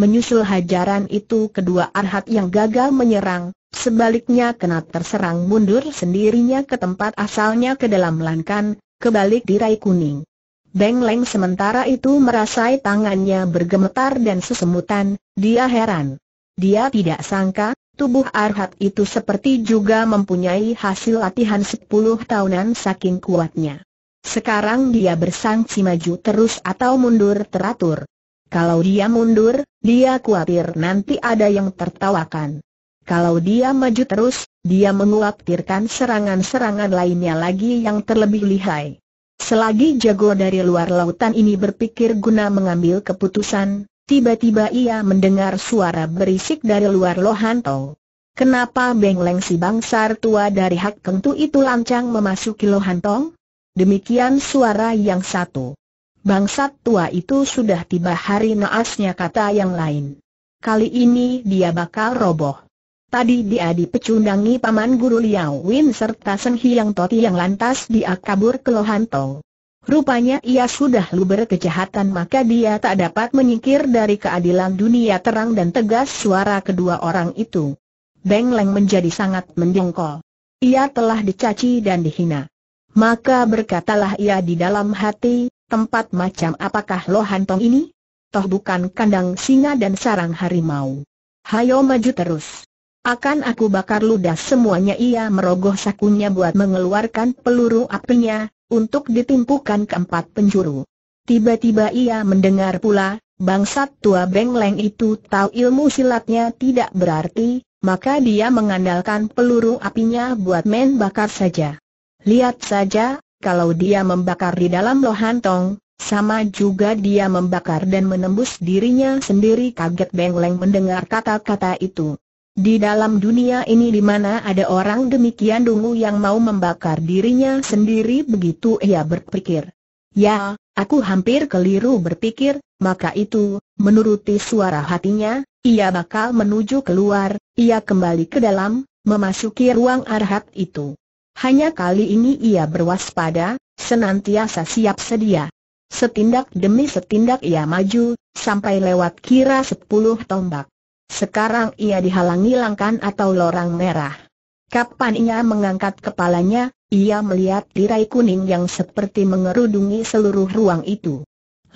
Menyusul hajaran itu kedua arhat yang gagal menyerang, sebaliknya kena terserang mundur sendirinya ke tempat asalnya ke dalam lankan, kebalik dirai kuning. Beng Leng sementara itu merasai tangannya bergemetar dan sesemutan, dia heran. Dia tidak sangka, tubuh Arhat itu seperti juga mempunyai hasil latihan 10 tahunan saking kuatnya. Sekarang dia bersangsi maju terus atau mundur teratur. Kalau dia mundur, dia khawatir nanti ada yang tertawakan. Kalau dia maju terus, dia mengkhawatirkan serangan-serangan lainnya lagi yang terlebih lihai. Selagi jago dari luar lautan ini berpikir guna mengambil keputusan, Tiba-tiba ia mendengar suara berisik dari luar Tong. Kenapa Leng si bangsar tua dari Hak Kentu itu lancang memasuki Tong? Demikian suara yang satu. Bangsat tua itu sudah tiba hari naasnya kata yang lain. Kali ini dia bakal roboh. Tadi dia dipecundangi paman guru Liao Win serta Sen Hiang Toti yang lantas dia kabur ke Lohantong. Rupanya ia sudah luber kejahatan maka dia tak dapat menyingkir dari keadilan dunia terang dan tegas suara kedua orang itu. Beng Leng menjadi sangat mendengkol. Ia telah dicaci dan dihina. Maka berkatalah ia di dalam hati, tempat macam apakah hantong ini? Toh bukan kandang singa dan sarang harimau. Hayo maju terus. Akan aku bakar ludah semuanya ia merogoh sakunya buat mengeluarkan peluru apinya, untuk ditimpukan ke empat penjuru. Tiba-tiba ia mendengar pula, bangsat tua Bengleng itu tahu ilmu silatnya tidak berarti, maka dia mengandalkan peluru apinya buat main bakar saja. Lihat saja, kalau dia membakar di dalam lohantong, sama juga dia membakar dan menembus dirinya sendiri kaget Bengleng mendengar kata-kata itu. Di dalam dunia ini di mana ada orang demikian dungu yang mau membakar dirinya sendiri begitu ia berpikir. Ya, aku hampir keliru berpikir, maka itu, menuruti suara hatinya, ia bakal menuju keluar, ia kembali ke dalam, memasuki ruang arhat itu. Hanya kali ini ia berwaspada, senantiasa siap sedia. Setindak demi setindak ia maju, sampai lewat kira sepuluh tombak. Sekarang ia dihalangi langkan atau lorang merah. Kapan ia mengangkat kepalanya, ia melihat tirai kuning yang seperti mengerudungi seluruh ruang itu.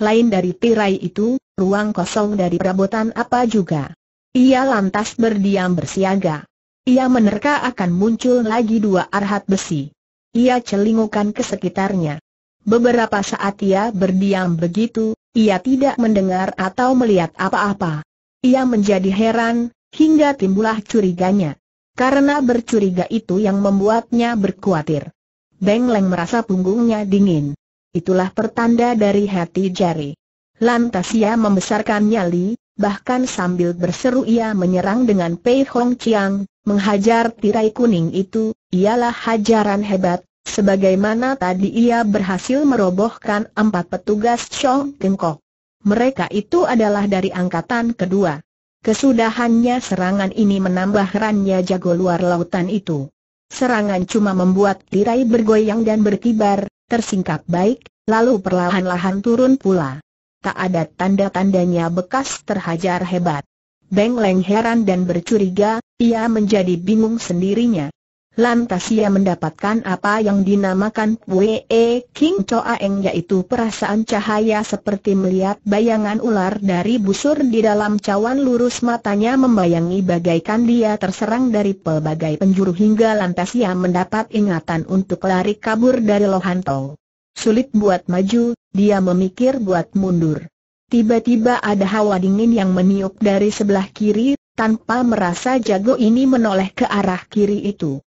Lain dari tirai itu, ruang kosong dari perabotan apa juga. Ia lantas berdiam bersiaga. Ia menerka akan muncul lagi dua arhat besi. Ia celingukan ke sekitarnya. Beberapa saat ia berdiam begitu, ia tidak mendengar atau melihat apa-apa. Ia menjadi heran, hingga timbulah curiganya. Karena bercuriga itu yang membuatnya berkuatir. Beng Leng merasa punggungnya dingin. Itulah pertanda dari hati jari. Lantas ia membesarkan nyali, bahkan sambil berseru ia menyerang dengan Pei Hong Chiang, menghajar tirai kuning itu, ialah hajaran hebat, sebagaimana tadi ia berhasil merobohkan empat petugas Chong Kengkok. Mereka itu adalah dari angkatan kedua. Kesudahannya serangan ini menambah herannya jago luar lautan itu. Serangan cuma membuat tirai bergoyang dan berkibar, tersingkap baik, lalu perlahan-lahan turun pula. Tak ada tanda-tandanya bekas terhajar hebat. Beng Leng heran dan bercuriga, ia menjadi bingung sendirinya. Lantas ia mendapatkan apa yang dinamakan wee King Choaeng yaitu perasaan cahaya seperti melihat bayangan ular dari busur di dalam cawan lurus matanya membayangi bagaikan dia terserang dari pelbagai penjuru hingga lantas ia mendapat ingatan untuk lari kabur dari Lohantong. Sulit buat maju, dia memikir buat mundur. Tiba-tiba ada hawa dingin yang meniup dari sebelah kiri, tanpa merasa jago ini menoleh ke arah kiri itu.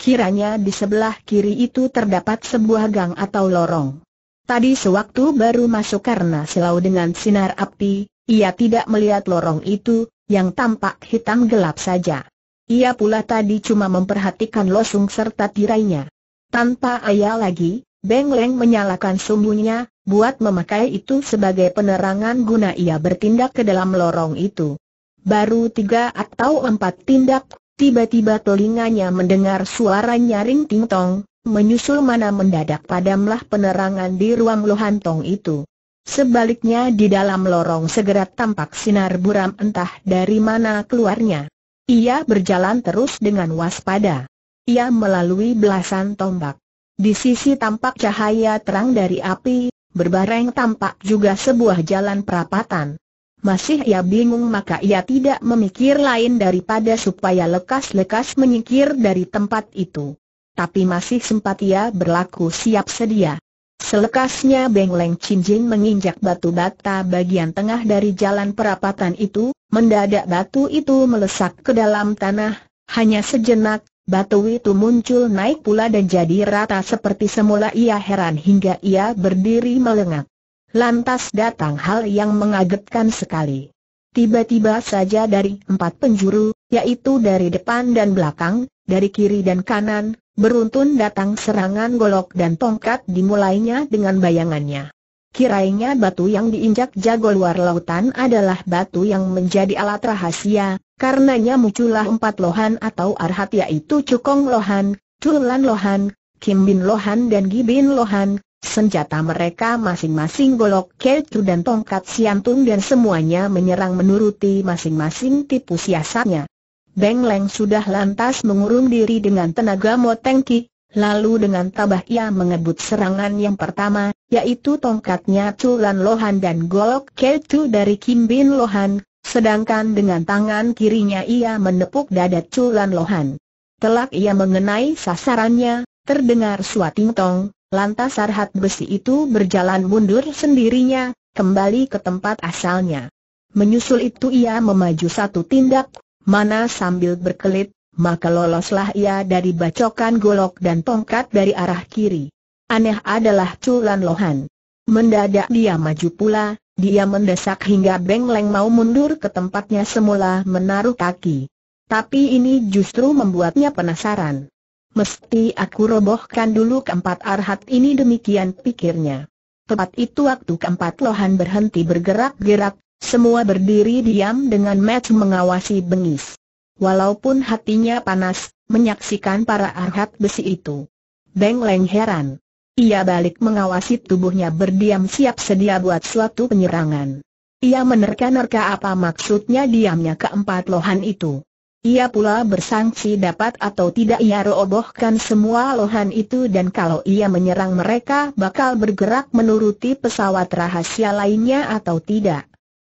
Kiranya di sebelah kiri itu terdapat sebuah gang atau lorong. Tadi sewaktu baru masuk karena silau dengan sinar api, ia tidak melihat lorong itu, yang tampak hitam gelap saja. Ia pula tadi cuma memperhatikan losung serta tirainya. Tanpa ayah lagi, Beng Leng menyalakan sumbunya, buat memakai itu sebagai penerangan guna ia bertindak ke dalam lorong itu. Baru tiga atau empat tindak Tiba-tiba telinganya mendengar suara nyaring ting-tong, menyusul mana mendadak padamlah penerangan di ruang tong itu. Sebaliknya di dalam lorong segera tampak sinar buram entah dari mana keluarnya. Ia berjalan terus dengan waspada. Ia melalui belasan tombak. Di sisi tampak cahaya terang dari api, berbareng tampak juga sebuah jalan perapatan. Masih ia bingung maka ia tidak memikir lain daripada supaya lekas-lekas menyingkir dari tempat itu. Tapi masih sempat ia berlaku siap sedia. Selekasnya Beng Leng Cinjin menginjak batu bata bagian tengah dari jalan perapatan itu, mendadak batu itu melesak ke dalam tanah, hanya sejenak, batu itu muncul naik pula dan jadi rata seperti semula ia heran hingga ia berdiri melengak. Lantas datang hal yang mengagetkan sekali. Tiba-tiba saja dari empat penjuru, yaitu dari depan dan belakang, dari kiri dan kanan, beruntun datang serangan golok dan tongkat dimulainya dengan bayangannya. Kirainya batu yang diinjak jago luar lautan adalah batu yang menjadi alat rahasia, karenanya muncullah empat lohan atau arhat yaitu Cukong Lohan, Chulan Lohan, Kimbin Lohan dan Gibin Lohan, Senjata mereka masing-masing golok kecu dan tongkat siantung dan semuanya menyerang menuruti masing-masing tipu siasatnya. Beng Leng sudah lantas mengurung diri dengan tenaga motengki, lalu dengan tabah ia mengebut serangan yang pertama, yaitu tongkatnya culan Lohan dan golok kecu dari Kim Bin Lohan, sedangkan dengan tangan kirinya ia menepuk dada culan Lohan. Telak ia mengenai sasarannya, terdengar suating tong, Lantas sarhat besi itu berjalan mundur sendirinya, kembali ke tempat asalnya. Menyusul itu ia memaju satu tindak, mana sambil berkelit, maka loloslah ia dari bacokan golok dan tongkat dari arah kiri. Aneh adalah culan lohan. Mendadak dia maju pula, dia mendesak hingga Bengleng mau mundur ke tempatnya semula menaruh kaki. Tapi ini justru membuatnya penasaran. Mesti aku robohkan dulu keempat arhat ini demikian pikirnya. Tepat itu waktu keempat lohan berhenti bergerak-gerak, semua berdiri diam dengan match mengawasi bengis. Walaupun hatinya panas, menyaksikan para arhat besi itu. Beng Leng heran. Ia balik mengawasi tubuhnya berdiam siap sedia buat suatu penyerangan. Ia menerka-nerka apa maksudnya diamnya keempat lohan itu. Ia pula bersangsi dapat atau tidak ia robohkan semua lohan itu dan kalau ia menyerang mereka bakal bergerak menuruti pesawat rahasia lainnya atau tidak.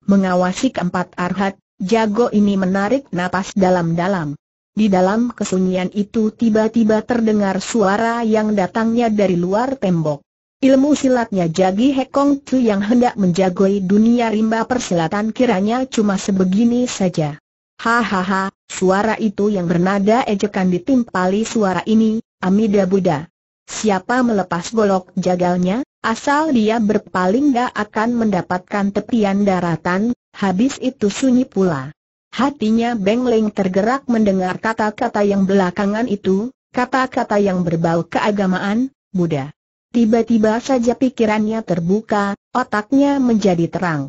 Mengawasi keempat arhat, jago ini menarik napas dalam-dalam. Di dalam kesunyian itu tiba-tiba terdengar suara yang datangnya dari luar tembok. Ilmu silatnya Jagi Hekong Chu yang hendak menjagoi dunia rimba persilatan kiranya cuma sebegini saja. Hahaha, suara itu yang bernada ejekan ditimpali suara ini, Amida Buddha. Siapa melepas golok jagalnya, asal dia berpaling gak akan mendapatkan tepian daratan, habis itu sunyi pula. Hatinya Beng tergerak mendengar kata-kata yang belakangan itu, kata-kata yang berbau keagamaan, Buddha. Tiba-tiba saja pikirannya terbuka, otaknya menjadi terang.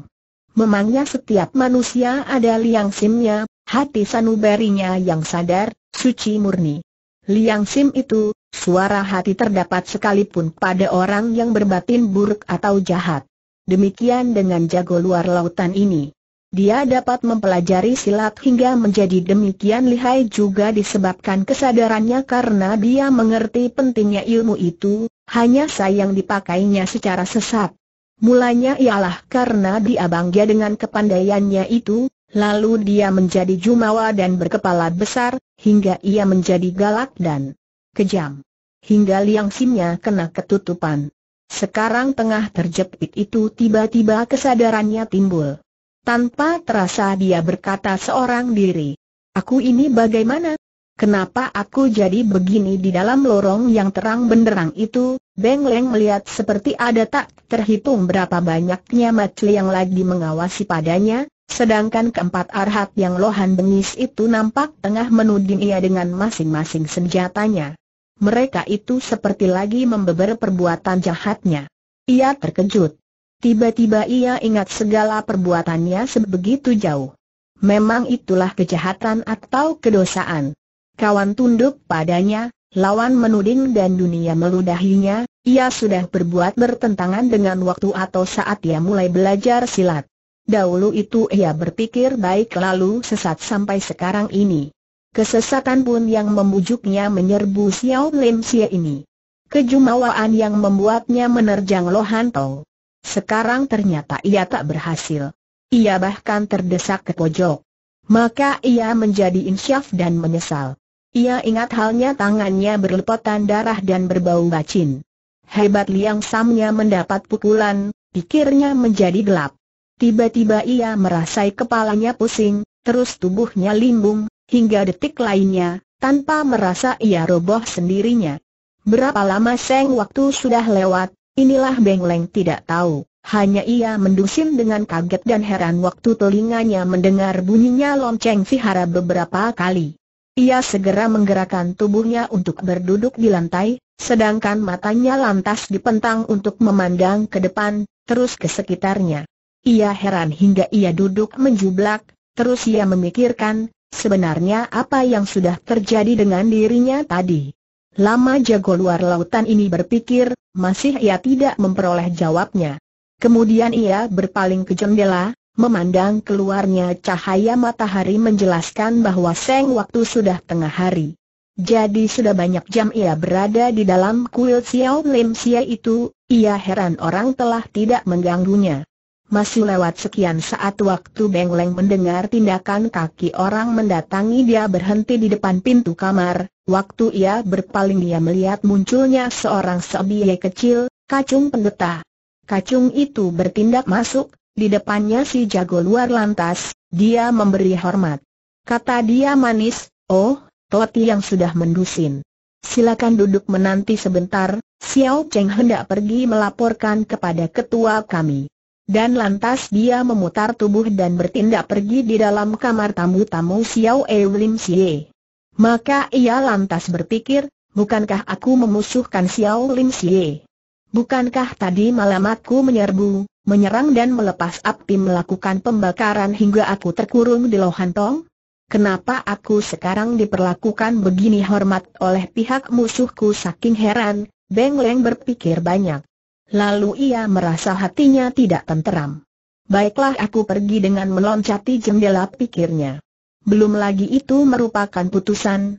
Memangnya setiap manusia ada liang simnya, hati sanubarinya yang sadar, suci murni. Liang sim itu, suara hati terdapat sekalipun pada orang yang berbatin buruk atau jahat. Demikian dengan jago luar lautan ini. Dia dapat mempelajari silat hingga menjadi demikian lihai juga disebabkan kesadarannya karena dia mengerti pentingnya ilmu itu, hanya sayang dipakainya secara sesat. Mulanya ialah karena dia bangga dengan kepandaiannya itu, lalu dia menjadi jumawa dan berkepala besar, hingga ia menjadi galak dan kejam. Hingga liang simnya kena ketutupan. Sekarang tengah terjepit itu tiba-tiba kesadarannya timbul. Tanpa terasa dia berkata seorang diri, Aku ini bagaimana? Kenapa aku jadi begini di dalam lorong yang terang benderang itu? Beng Leng melihat seperti ada tak terhitung berapa banyaknya matli yang lagi mengawasi padanya, sedangkan keempat arhat yang lohan bengis itu nampak tengah menuding ia dengan masing-masing senjatanya. Mereka itu seperti lagi membeber perbuatan jahatnya. Ia terkejut. Tiba-tiba ia ingat segala perbuatannya sebegitu jauh. Memang itulah kejahatan atau kedosaan kawan tunduk padanya, lawan menuding dan dunia meludahinya, ia sudah berbuat bertentangan dengan waktu atau saat ia mulai belajar silat. Dahulu itu ia berpikir baik lalu sesat sampai sekarang ini. Kesesatan pun yang membujuknya menyerbu Xiao Lim Xie ini. Kejumawaan yang membuatnya menerjang Tong. Sekarang ternyata ia tak berhasil. Ia bahkan terdesak ke pojok. Maka ia menjadi insyaf dan menyesal. Ia ingat halnya tangannya berlepotan darah dan berbau bacin. Hebat Liang Samnya mendapat pukulan, pikirnya menjadi gelap. Tiba-tiba ia merasai kepalanya pusing, terus tubuhnya limbung, hingga detik lainnya, tanpa merasa ia roboh sendirinya. Berapa lama seng waktu sudah lewat, inilah Beng Leng tidak tahu. Hanya ia mendusin dengan kaget dan heran waktu telinganya mendengar bunyinya lonceng vihara beberapa kali. Ia segera menggerakkan tubuhnya untuk berduduk di lantai, sedangkan matanya lantas dipentang untuk memandang ke depan, terus ke sekitarnya. Ia heran hingga ia duduk menjublak, terus ia memikirkan, sebenarnya apa yang sudah terjadi dengan dirinya tadi. Lama jago luar lautan ini berpikir, masih ia tidak memperoleh jawabnya. Kemudian ia berpaling ke jendela, Memandang keluarnya cahaya matahari menjelaskan bahwa seng waktu sudah tengah hari. Jadi sudah banyak jam ia berada di dalam kuil Xiao Lim Xie itu, ia heran orang telah tidak mengganggunya. Masih lewat sekian saat waktu Beng Leng mendengar tindakan kaki orang mendatangi dia berhenti di depan pintu kamar, waktu ia berpaling dia melihat munculnya seorang sebiye kecil, kacung pendeta. Kacung itu bertindak masuk, di depannya si jago luar lantas, dia memberi hormat. Kata dia manis, oh, Toti yang sudah mendusin. Silakan duduk menanti sebentar, Xiao Cheng hendak pergi melaporkan kepada ketua kami. Dan lantas dia memutar tubuh dan bertindak pergi di dalam kamar tamu-tamu Xiao Eulim Xie. Maka ia lantas berpikir, bukankah aku memusuhkan Xiao Lim Xie? Bukankah tadi malam aku menyerbu, menyerang dan melepas api melakukan pembakaran hingga aku terkurung di lohan tong. Kenapa aku sekarang diperlakukan begini hormat oleh pihak musuhku saking heran, Beng Leng berpikir banyak. Lalu ia merasa hatinya tidak tenteram. Baiklah aku pergi dengan meloncati jendela pikirnya. Belum lagi itu merupakan putusan,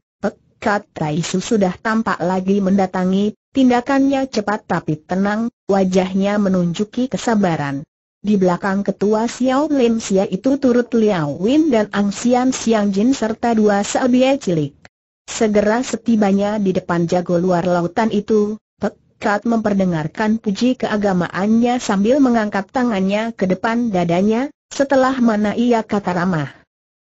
Kat Tai Su sudah tampak lagi mendatangi, tindakannya cepat tapi tenang, wajahnya menunjuki kesabaran. Di belakang ketua Xiao Lim Xia itu turut Liao Win dan Ang Xian Xiang Jin serta dua seabie cilik. Segera setibanya di depan jago luar lautan itu, Pek Kat memperdengarkan puji keagamaannya sambil mengangkat tangannya ke depan dadanya, setelah mana ia kata ramah.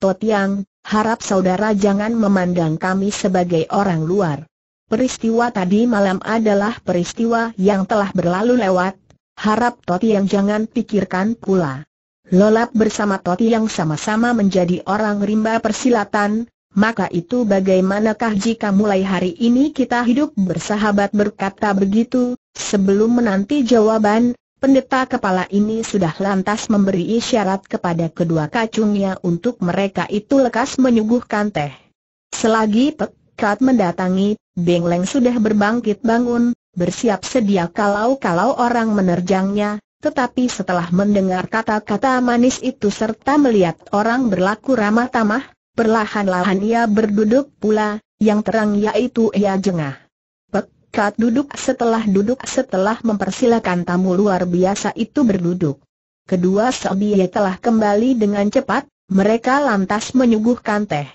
Totiang, Harap saudara jangan memandang kami sebagai orang luar. Peristiwa tadi malam adalah peristiwa yang telah berlalu lewat, harap Toti yang jangan pikirkan pula. Lolap bersama Toti yang sama-sama menjadi orang rimba persilatan, maka itu bagaimanakah jika mulai hari ini kita hidup bersahabat berkata begitu, sebelum menanti jawaban, Pendeta kepala ini sudah lantas memberi isyarat kepada kedua kacungnya untuk mereka itu lekas menyuguhkan teh. Selagi pekat mendatangi, Beng sudah berbangkit bangun, bersiap sedia kalau-kalau orang menerjangnya, tetapi setelah mendengar kata-kata manis itu serta melihat orang berlaku ramah tamah, perlahan-lahan ia berduduk pula, yang terang yaitu ia jengah. Kat duduk setelah duduk setelah mempersilahkan tamu luar biasa itu berduduk. Kedua Sobiye telah kembali dengan cepat, mereka lantas menyuguhkan teh.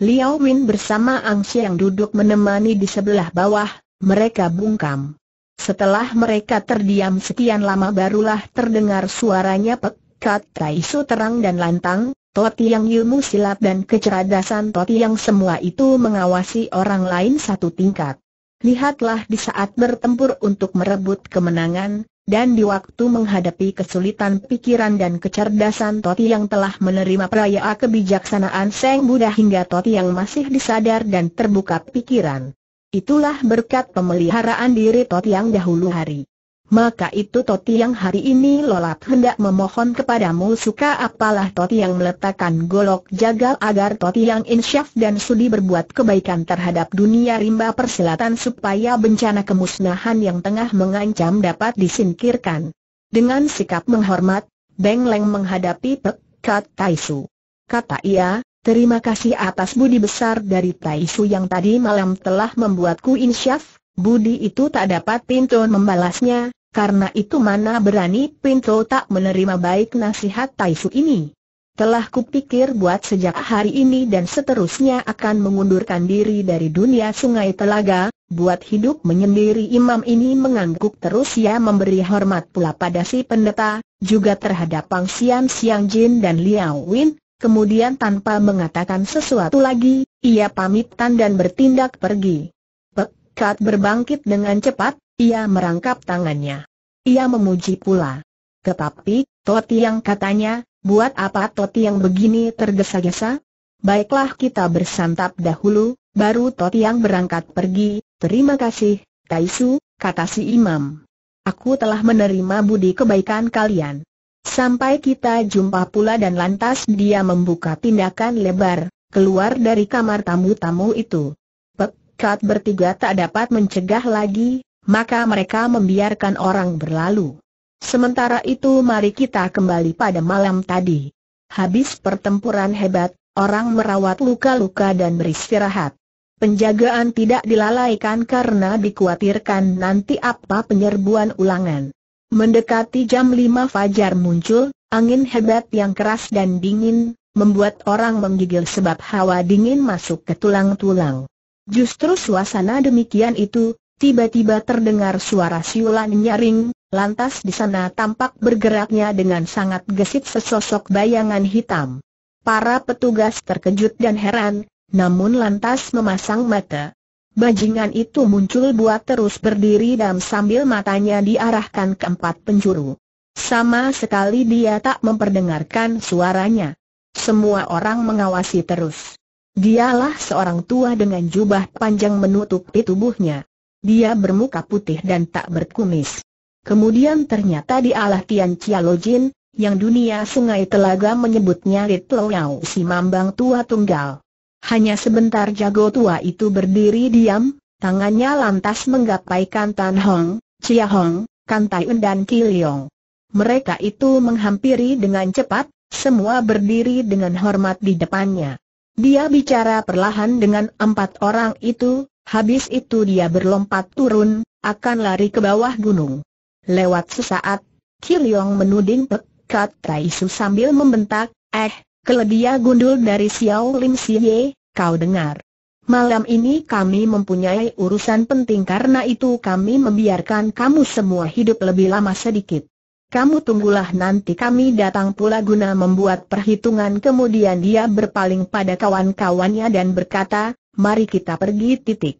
Liao Win bersama Ang yang duduk menemani di sebelah bawah, mereka bungkam. Setelah mereka terdiam sekian lama barulah terdengar suaranya pekat Taisu terang dan lantang, Toti yang ilmu silat dan kecerdasan Toti yang semua itu mengawasi orang lain satu tingkat. Lihatlah di saat bertempur untuk merebut kemenangan, dan di waktu menghadapi kesulitan pikiran dan kecerdasan Toti yang telah menerima perayaan kebijaksanaan Seng Buddha hingga Toti yang masih disadar dan terbuka pikiran. Itulah berkat pemeliharaan diri Toti yang dahulu hari. Maka itu Toti yang hari ini lolat hendak memohon kepadamu suka apalah Toti yang meletakkan golok jagal agar Toti yang insyaf dan sudi berbuat kebaikan terhadap dunia rimba persilatan supaya bencana kemusnahan yang tengah mengancam dapat disingkirkan. Dengan sikap menghormat, Beng Leng menghadapi Pek Kat Taisu. Kata ia, terima kasih atas budi besar dari Taisu yang tadi malam telah membuatku insyaf, Budi itu tak dapat pintu membalasnya, karena itu mana berani Pinto tak menerima baik nasihat Taisu ini. Telah kupikir buat sejak hari ini dan seterusnya akan mengundurkan diri dari dunia sungai telaga, buat hidup menyendiri imam ini mengangguk terus ia memberi hormat pula pada si pendeta, juga terhadap Pang Sian Siang Jin dan Liao Win, kemudian tanpa mengatakan sesuatu lagi, ia pamitan dan bertindak pergi. Pekat berbangkit dengan cepat, ia merangkap tangannya. Ia memuji pula. Tetapi, Toti yang katanya, buat apa Toti yang begini tergesa-gesa? Baiklah kita bersantap dahulu, baru Toti yang berangkat pergi, terima kasih, Taisu, kata si imam. Aku telah menerima budi kebaikan kalian. Sampai kita jumpa pula dan lantas dia membuka tindakan lebar, keluar dari kamar tamu-tamu itu. Pekat bertiga tak dapat mencegah lagi, maka mereka membiarkan orang berlalu. Sementara itu mari kita kembali pada malam tadi. Habis pertempuran hebat, orang merawat luka-luka dan beristirahat. Penjagaan tidak dilalaikan karena dikhawatirkan nanti apa penyerbuan ulangan. Mendekati jam 5 fajar muncul, angin hebat yang keras dan dingin, membuat orang menggigil sebab hawa dingin masuk ke tulang-tulang. Justru suasana demikian itu, tiba-tiba terdengar suara siulan nyaring, lantas di sana tampak bergeraknya dengan sangat gesit sesosok bayangan hitam. Para petugas terkejut dan heran, namun lantas memasang mata. Bajingan itu muncul buat terus berdiri dan sambil matanya diarahkan ke empat penjuru. Sama sekali dia tak memperdengarkan suaranya. Semua orang mengawasi terus. Dialah seorang tua dengan jubah panjang menutupi tubuhnya. Dia bermuka putih dan tak berkumis. Kemudian ternyata dialah Tian Cialo Jin, yang dunia sungai telaga menyebutnya Lo Yao si mambang tua tunggal. Hanya sebentar jago tua itu berdiri diam, tangannya lantas menggapaikan Tan Hong, Chia Hong, Kan Tai Un dan Leong. Mereka itu menghampiri dengan cepat, semua berdiri dengan hormat di depannya. Dia bicara perlahan dengan empat orang itu, Habis itu dia berlompat turun, akan lari ke bawah gunung. Lewat sesaat, Kiliong menuding Pek Kat Tai Su sambil membentak, eh, keledia gundul dari Xiao Lim Siye, kau dengar. Malam ini kami mempunyai urusan penting karena itu kami membiarkan kamu semua hidup lebih lama sedikit. Kamu tunggulah nanti kami datang pula guna membuat perhitungan kemudian dia berpaling pada kawan-kawannya dan berkata, mari kita pergi titik.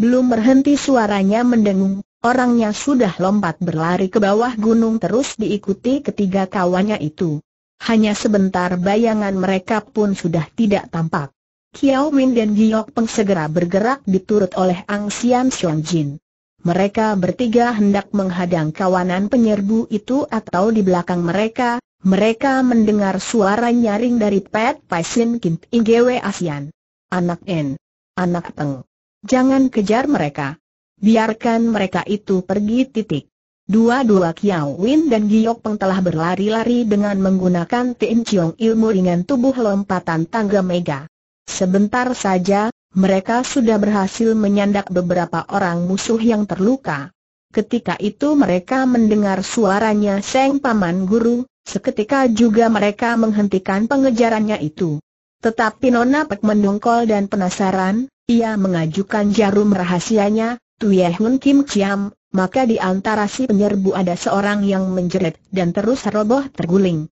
Belum berhenti suaranya mendengung, orangnya sudah lompat berlari ke bawah gunung terus diikuti ketiga kawannya itu. Hanya sebentar bayangan mereka pun sudah tidak tampak. Kiao Min dan Giok Peng segera bergerak diturut oleh Ang Sian Xiong Jin. Mereka bertiga hendak menghadang kawanan penyerbu itu atau di belakang mereka, mereka mendengar suara nyaring dari Pet Pai Sin Kim Ingewe Asian. Anak N anak teng, Jangan kejar mereka. Biarkan mereka itu pergi titik. Dua-dua Kiao Win dan Giok Peng telah berlari-lari dengan menggunakan Tin Chiong ilmu ringan tubuh lompatan tangga mega. Sebentar saja, mereka sudah berhasil menyandak beberapa orang musuh yang terluka. Ketika itu mereka mendengar suaranya Seng Paman Guru, seketika juga mereka menghentikan pengejarannya itu. Tetapi Nona Pek mendongkol dan penasaran, ia mengajukan jarum rahasianya, Tuye Hun Kim Chiam, maka di antara si penyerbu ada seorang yang menjerit dan terus roboh terguling.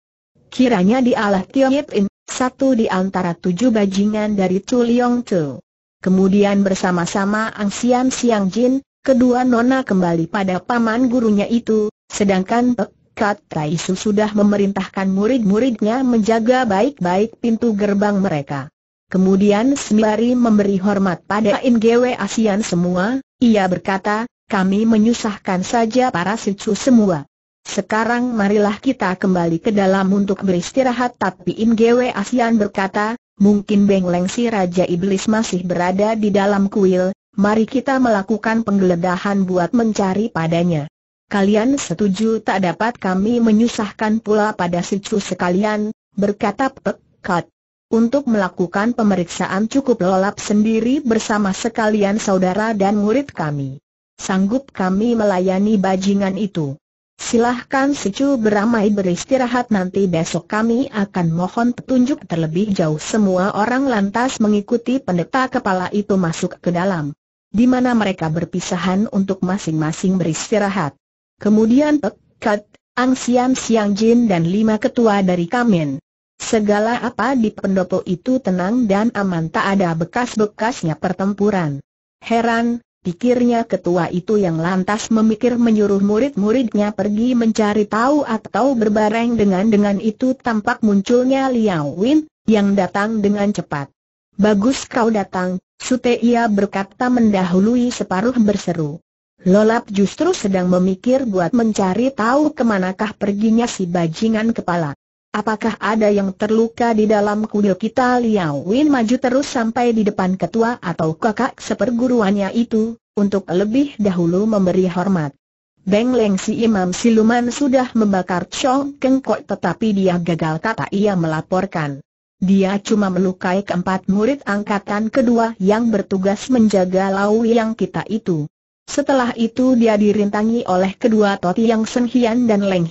Kiranya dialah Tio Yip In, satu di antara tujuh bajingan dari Tu Leong Tu. Kemudian bersama-sama Ang Siam Siang Jin, kedua Nona kembali pada paman gurunya itu, sedangkan Pek Kat Su sudah memerintahkan murid-muridnya menjaga baik-baik pintu gerbang mereka. Kemudian sembari memberi hormat pada NGW ASEAN semua, ia berkata, kami menyusahkan saja para sicu semua. Sekarang marilah kita kembali ke dalam untuk beristirahat tapi NGW ASEAN berkata, mungkin Beng Leng si Raja Iblis masih berada di dalam kuil, mari kita melakukan penggeledahan buat mencari padanya kalian setuju tak dapat kami menyusahkan pula pada si cu sekalian, berkata Pek Kat. Untuk melakukan pemeriksaan cukup lolap sendiri bersama sekalian saudara dan murid kami. Sanggup kami melayani bajingan itu. Silahkan si cu beramai beristirahat nanti besok kami akan mohon petunjuk terlebih jauh semua orang lantas mengikuti pendeta kepala itu masuk ke dalam. Di mana mereka berpisahan untuk masing-masing beristirahat. Kemudian Pek, Kat, Ang Siam Siang Jin dan lima ketua dari Kamen. Segala apa di pendopo itu tenang dan aman tak ada bekas-bekasnya pertempuran. Heran, pikirnya ketua itu yang lantas memikir menyuruh murid-muridnya pergi mencari tahu atau berbareng dengan dengan itu tampak munculnya Liao Win, yang datang dengan cepat. Bagus kau datang, Sute ia berkata mendahului separuh berseru. Lolap justru sedang memikir buat mencari tahu kemanakah perginya si bajingan kepala. Apakah ada yang terluka di dalam kuil kita Liao Win maju terus sampai di depan ketua atau kakak seperguruannya itu, untuk lebih dahulu memberi hormat. Beng Leng si imam siluman sudah membakar Chong Keng tetapi dia gagal kata ia melaporkan. Dia cuma melukai keempat murid angkatan kedua yang bertugas menjaga Lau yang kita itu. Setelah itu dia dirintangi oleh kedua Toti yang senhian dan Leng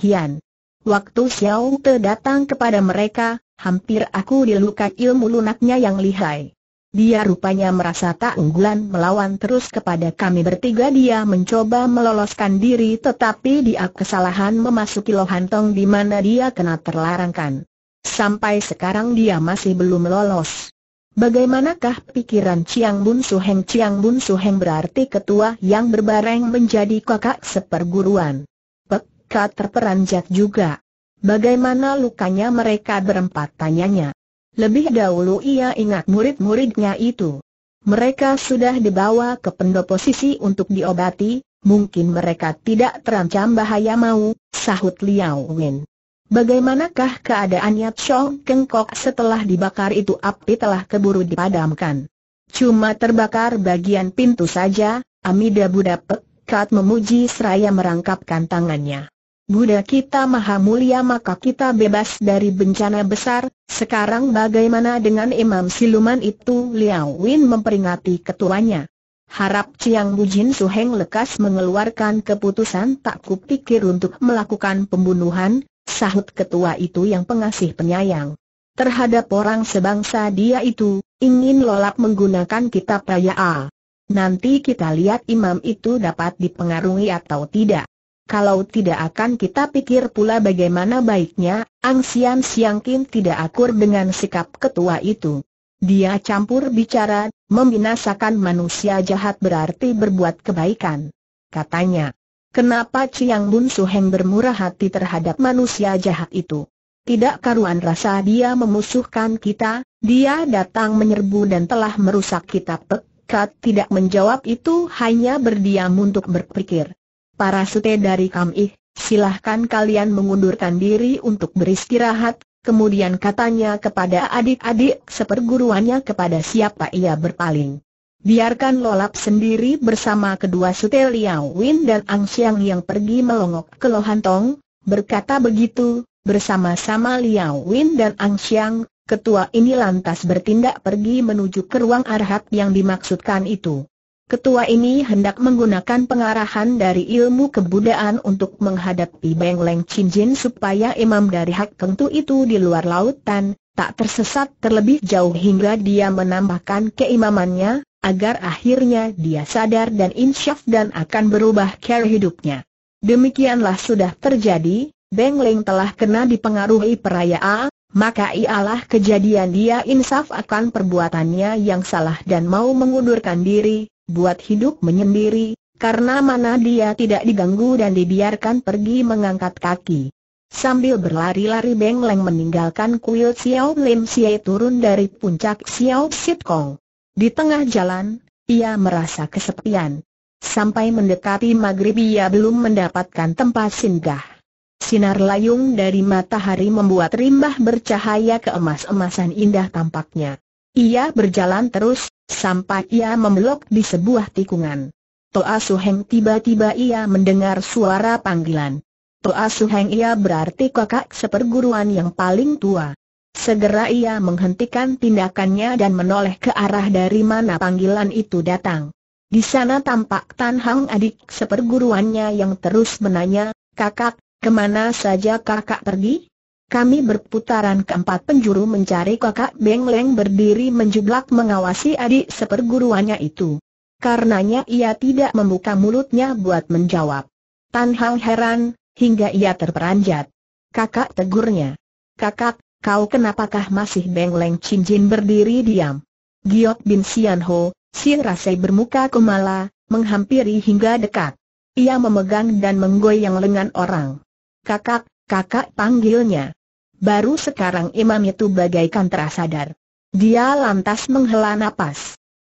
Waktu Xiao Te datang kepada mereka, hampir aku dilukai ilmu lunaknya yang lihai. Dia rupanya merasa tak unggulan melawan terus kepada kami bertiga dia mencoba meloloskan diri tetapi dia kesalahan memasuki lohantong di mana dia kena terlarangkan. Sampai sekarang dia masih belum lolos. Bagaimanakah pikiran Chiang Bun Su Heng Chiang Bun Su Heng berarti ketua yang berbareng menjadi kakak seperguruan. Peka terperanjat juga. Bagaimana lukanya mereka berempat tanyanya. Lebih dahulu ia ingat murid-muridnya itu. Mereka sudah dibawa ke pendopo sisi untuk diobati, mungkin mereka tidak terancam bahaya mau, sahut Liao Wen. Bagaimanakah keadaannya Chow Keng Kok setelah dibakar itu api telah keburu dipadamkan. Cuma terbakar bagian pintu saja, Amida Buddha pekat Kat memuji seraya merangkapkan tangannya. Buddha kita maha mulia maka kita bebas dari bencana besar, sekarang bagaimana dengan imam siluman itu Liao Win memperingati ketuanya. Harap Chiang Bujin Suheng lekas mengeluarkan keputusan tak kupikir untuk melakukan pembunuhan, sahut ketua itu yang pengasih penyayang. Terhadap orang sebangsa dia itu, ingin lolak menggunakan kitab raya A. Nanti kita lihat imam itu dapat dipengaruhi atau tidak. Kalau tidak akan kita pikir pula bagaimana baiknya, Ang Sian Siang Kim tidak akur dengan sikap ketua itu. Dia campur bicara, membinasakan manusia jahat berarti berbuat kebaikan. Katanya, Kenapa Ciang Bun Suheng bermurah hati terhadap manusia jahat itu? Tidak karuan rasa dia memusuhkan kita, dia datang menyerbu dan telah merusak kita pekat tidak menjawab itu hanya berdiam untuk berpikir. Para sute dari Kamih, silahkan kalian mengundurkan diri untuk beristirahat, kemudian katanya kepada adik-adik seperguruannya kepada siapa ia berpaling. Biarkan lolap sendiri bersama kedua Sute Liao Win dan Ang siang yang pergi melongok ke Lohantong, berkata begitu, bersama-sama Liao Win dan Ang siang ketua ini lantas bertindak pergi menuju ke ruang arhat yang dimaksudkan itu. Ketua ini hendak menggunakan pengarahan dari ilmu kebudayaan untuk menghadapi Beng Leng Chin Jin supaya imam dari Hak kentu itu di luar lautan, tak tersesat terlebih jauh hingga dia menambahkan keimamannya, agar akhirnya dia sadar dan insyaf dan akan berubah cara hidupnya. Demikianlah sudah terjadi, Beng Leng telah kena dipengaruhi perayaan, maka ialah kejadian dia insaf akan perbuatannya yang salah dan mau mengundurkan diri, buat hidup menyendiri, karena mana dia tidak diganggu dan dibiarkan pergi mengangkat kaki. Sambil berlari-lari Beng Leng meninggalkan kuil Xiao Lim Xie turun dari puncak Xiao Sit Kong. Di tengah jalan, ia merasa kesepian. Sampai mendekati maghrib ia belum mendapatkan tempat singgah. Sinar layung dari matahari membuat rimbah bercahaya keemas-emasan indah tampaknya. Ia berjalan terus, sampai ia membelok di sebuah tikungan. Toa Suheng tiba-tiba ia mendengar suara panggilan. Toa Suheng ia berarti kakak seperguruan yang paling tua. Segera ia menghentikan tindakannya dan menoleh ke arah dari mana panggilan itu datang. Di sana tampak Tan Hang adik seperguruannya yang terus menanya, kakak, kemana saja kakak pergi? Kami berputaran ke empat penjuru mencari kakak Beng Leng berdiri menjublak mengawasi adik seperguruannya itu. Karenanya ia tidak membuka mulutnya buat menjawab. Tan Hang heran, hingga ia terperanjat. Kakak tegurnya. Kakak, kau kenapakah masih bengleng cincin berdiri diam? Giok Bin Sian Ho, si rasai bermuka kumala, menghampiri hingga dekat. Ia memegang dan menggoyang lengan orang. Kakak, kakak panggilnya. Baru sekarang imam itu bagaikan terasadar. Dia lantas menghela napas.